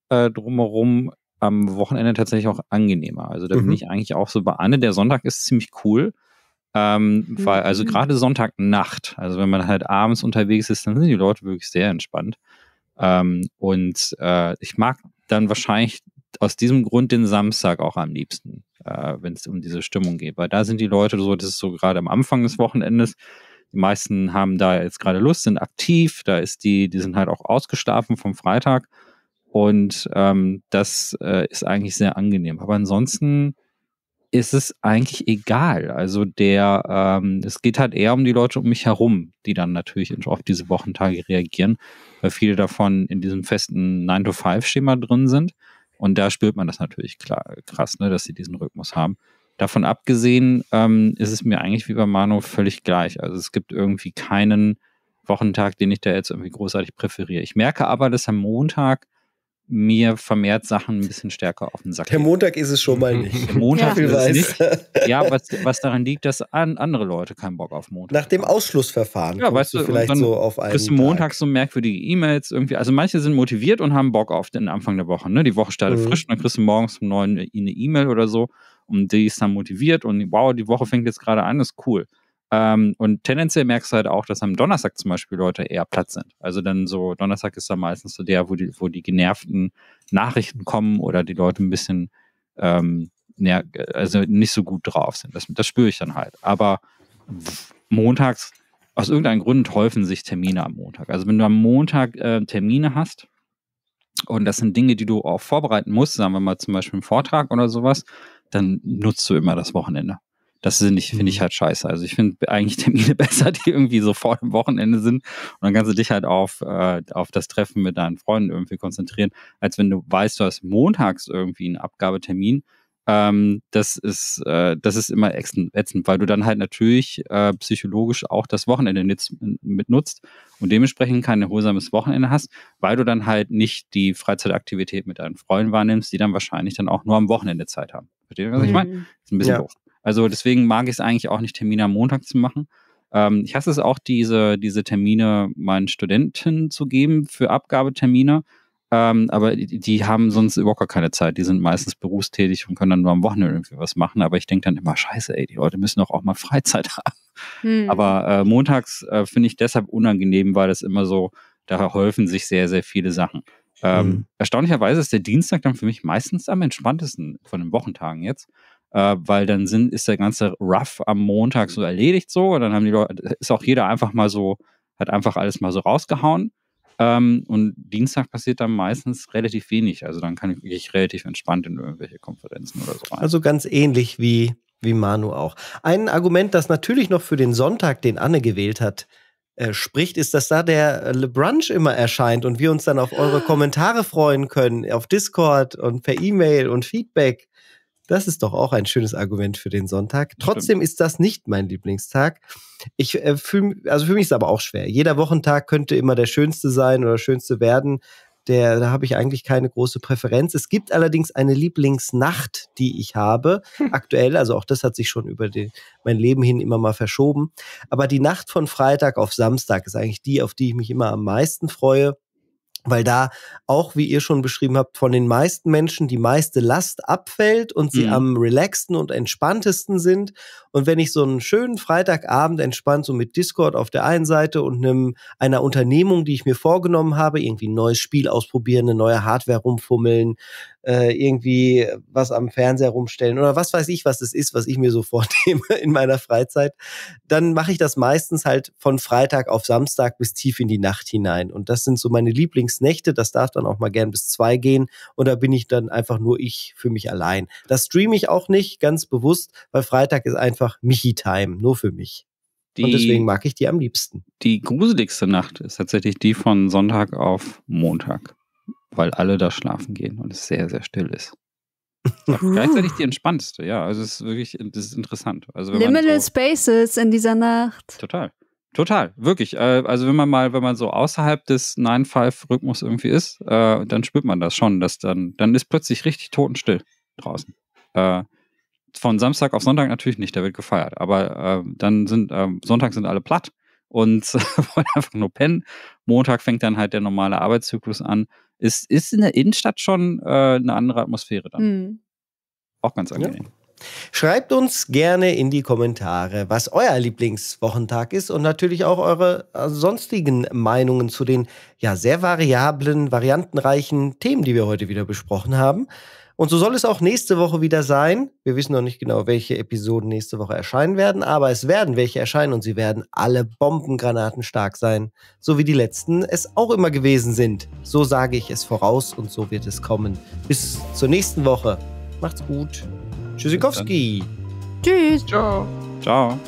äh, drumherum am Wochenende tatsächlich auch angenehmer. Also da mhm. bin ich eigentlich auch so bei Anne. Der Sonntag ist ziemlich cool. Ähm, mhm. Weil, also mhm. gerade Sonntagnacht, also wenn man halt abends unterwegs ist, dann sind die Leute wirklich sehr entspannt. Ähm, und äh, ich mag dann wahrscheinlich aus diesem Grund den Samstag auch am liebsten, äh, wenn es um diese Stimmung geht. Weil da sind die Leute so, das ist so gerade am Anfang des Wochenendes. Die meisten haben da jetzt gerade Lust, sind aktiv, da ist die, die sind halt auch ausgeschlafen vom Freitag und ähm, das äh, ist eigentlich sehr angenehm. Aber ansonsten ist es eigentlich egal. Also der, ähm, es geht halt eher um die Leute um mich herum, die dann natürlich auf diese Wochentage reagieren, weil viele davon in diesem festen 9-to-5-Schema drin sind. Und da spürt man das natürlich klar, krass, ne, dass sie diesen Rhythmus haben. Davon abgesehen ähm, ist es mir eigentlich wie bei Manu völlig gleich. Also es gibt irgendwie keinen Wochentag, den ich da jetzt irgendwie großartig präferiere. Ich merke aber, dass am Montag mir vermehrt Sachen ein bisschen stärker auf den Sack. Der Montag ist es schon mal nicht. Der Montag ja. ist es nicht. Ja, was, was daran liegt, dass an, andere Leute keinen Bock auf Montag Nach dem Ausschlussverfahren ja, weißt du, vielleicht so auf einen kriegst du montags so merkwürdige E-Mails irgendwie. Also manche sind motiviert und haben Bock auf den Anfang der Woche. Ne? Die Woche startet mhm. frisch und dann kriegst du morgens um neun eine E-Mail oder so und die ist dann motiviert und wow, die Woche fängt jetzt gerade an, ist cool. Ähm, und tendenziell merkst du halt auch, dass am Donnerstag zum Beispiel Leute eher platt sind. Also dann so, Donnerstag ist dann meistens so der, wo die, wo die genervten Nachrichten kommen oder die Leute ein bisschen, ähm, ja, also nicht so gut drauf sind. Das, das spüre ich dann halt. Aber montags, aus irgendeinem Grund häufen sich Termine am Montag. Also wenn du am Montag äh, Termine hast, und das sind Dinge, die du auch vorbereiten musst, sagen wir mal zum Beispiel einen Vortrag oder sowas, dann nutzt du immer das Wochenende. Das finde ich, mhm. halt scheiße. Also ich finde eigentlich Termine besser, die irgendwie so vor dem Wochenende sind. Und dann kannst du dich halt auf, äh, auf das Treffen mit deinen Freunden irgendwie konzentrieren, als wenn du weißt, du hast montags irgendwie einen Abgabetermin. Ähm, das ist, äh, das ist immer ätzend, weil du dann halt natürlich äh, psychologisch auch das Wochenende mitnutzt und dementsprechend kein erholsames Wochenende hast, weil du dann halt nicht die Freizeitaktivität mit deinen Freunden wahrnimmst, die dann wahrscheinlich dann auch nur am Wochenende Zeit haben. Versteht ihr, was mhm. ich meine? Mhm. Ist ein bisschen ja. doof. Also deswegen mag ich es eigentlich auch nicht, Termine am Montag zu machen. Ähm, ich hasse es auch, diese, diese Termine meinen Studenten zu geben für Abgabetermine. Ähm, aber die, haben sonst überhaupt gar keine Zeit. Die sind meistens berufstätig und können dann nur am Wochenende irgendwie was machen. Aber ich denke dann immer, scheiße, ey, die Leute müssen doch auch mal Freizeit haben. Hm. Aber äh, montags äh, finde ich deshalb unangenehm, weil das immer so, da häufen sich sehr, sehr viele Sachen. Ähm, hm. Erstaunlicherweise ist der Dienstag dann für mich meistens am entspanntesten von den Wochentagen jetzt äh, weil dann sind, ist der ganze Rough am Montag so erledigt so und dann haben die Leute, ist auch jeder einfach mal so, hat einfach alles mal so rausgehauen. Ähm, und Dienstag passiert dann meistens relativ wenig. Also dann kann ich, ich relativ entspannt in irgendwelche Konferenzen oder so rein. Also ganz ähnlich wie, wie Manu auch. Ein Argument, das natürlich noch für den Sonntag, den Anne gewählt hat, äh, spricht, ist, dass da der äh, Brunch immer erscheint und wir uns dann auf eure Kommentare freuen können, auf Discord und per E-Mail und Feedback. Das ist doch auch ein schönes Argument für den Sonntag. Trotzdem Stimmt. ist das nicht mein Lieblingstag. Ich äh, fühle, also für mich ist es aber auch schwer. Jeder Wochentag könnte immer der schönste sein oder schönste werden. Der, da habe ich eigentlich keine große Präferenz. Es gibt allerdings eine Lieblingsnacht, die ich habe, hm. aktuell. Also auch das hat sich schon über den, mein Leben hin immer mal verschoben. Aber die Nacht von Freitag auf Samstag ist eigentlich die, auf die ich mich immer am meisten freue weil da auch, wie ihr schon beschrieben habt, von den meisten Menschen die meiste Last abfällt und sie mhm. am relaxten und entspanntesten sind. Und wenn ich so einen schönen Freitagabend entspannt, so mit Discord auf der einen Seite und einem, einer Unternehmung, die ich mir vorgenommen habe, irgendwie ein neues Spiel ausprobieren, eine neue Hardware rumfummeln, äh, irgendwie was am Fernseher rumstellen oder was weiß ich, was es ist, was ich mir so vornehme in meiner Freizeit, dann mache ich das meistens halt von Freitag auf Samstag bis tief in die Nacht hinein. Und das sind so meine Lieblingsnächte. Das darf dann auch mal gern bis zwei gehen. Und da bin ich dann einfach nur ich für mich allein. Das streame ich auch nicht ganz bewusst, weil Freitag ist einfach Michi-Time, nur für mich. Die, und deswegen mag ich die am liebsten. Die gruseligste Nacht ist tatsächlich die von Sonntag auf Montag weil alle da schlafen gehen und es sehr, sehr still ist. Gleichzeitig die entspannteste, ja. Also es ist wirklich das ist interessant. Also Liminal so Spaces in dieser Nacht. Total. Total, wirklich. Äh, also wenn man mal, wenn man so außerhalb des 9-5-Rhythmus irgendwie ist, äh, dann spürt man das schon, dass dann, dann ist plötzlich richtig totenstill draußen. Äh, von Samstag auf Sonntag natürlich nicht, da wird gefeiert. Aber dann sind ähm, Sonntag sind alle platt und wollen einfach nur pennen. Montag fängt dann halt der normale Arbeitszyklus an. Ist, ist in der Innenstadt schon äh, eine andere Atmosphäre dann. Mhm. Auch ganz angenehm. Ja. Schreibt uns gerne in die Kommentare, was euer Lieblingswochentag ist und natürlich auch eure äh, sonstigen Meinungen zu den ja sehr variablen, variantenreichen Themen, die wir heute wieder besprochen haben. Und so soll es auch nächste Woche wieder sein. Wir wissen noch nicht genau, welche Episoden nächste Woche erscheinen werden, aber es werden welche erscheinen und sie werden alle bombengranatenstark sein, so wie die letzten es auch immer gewesen sind. So sage ich es voraus und so wird es kommen. Bis zur nächsten Woche. Macht's gut. Tschüssikowski. Tschüss. Ciao. Ciao.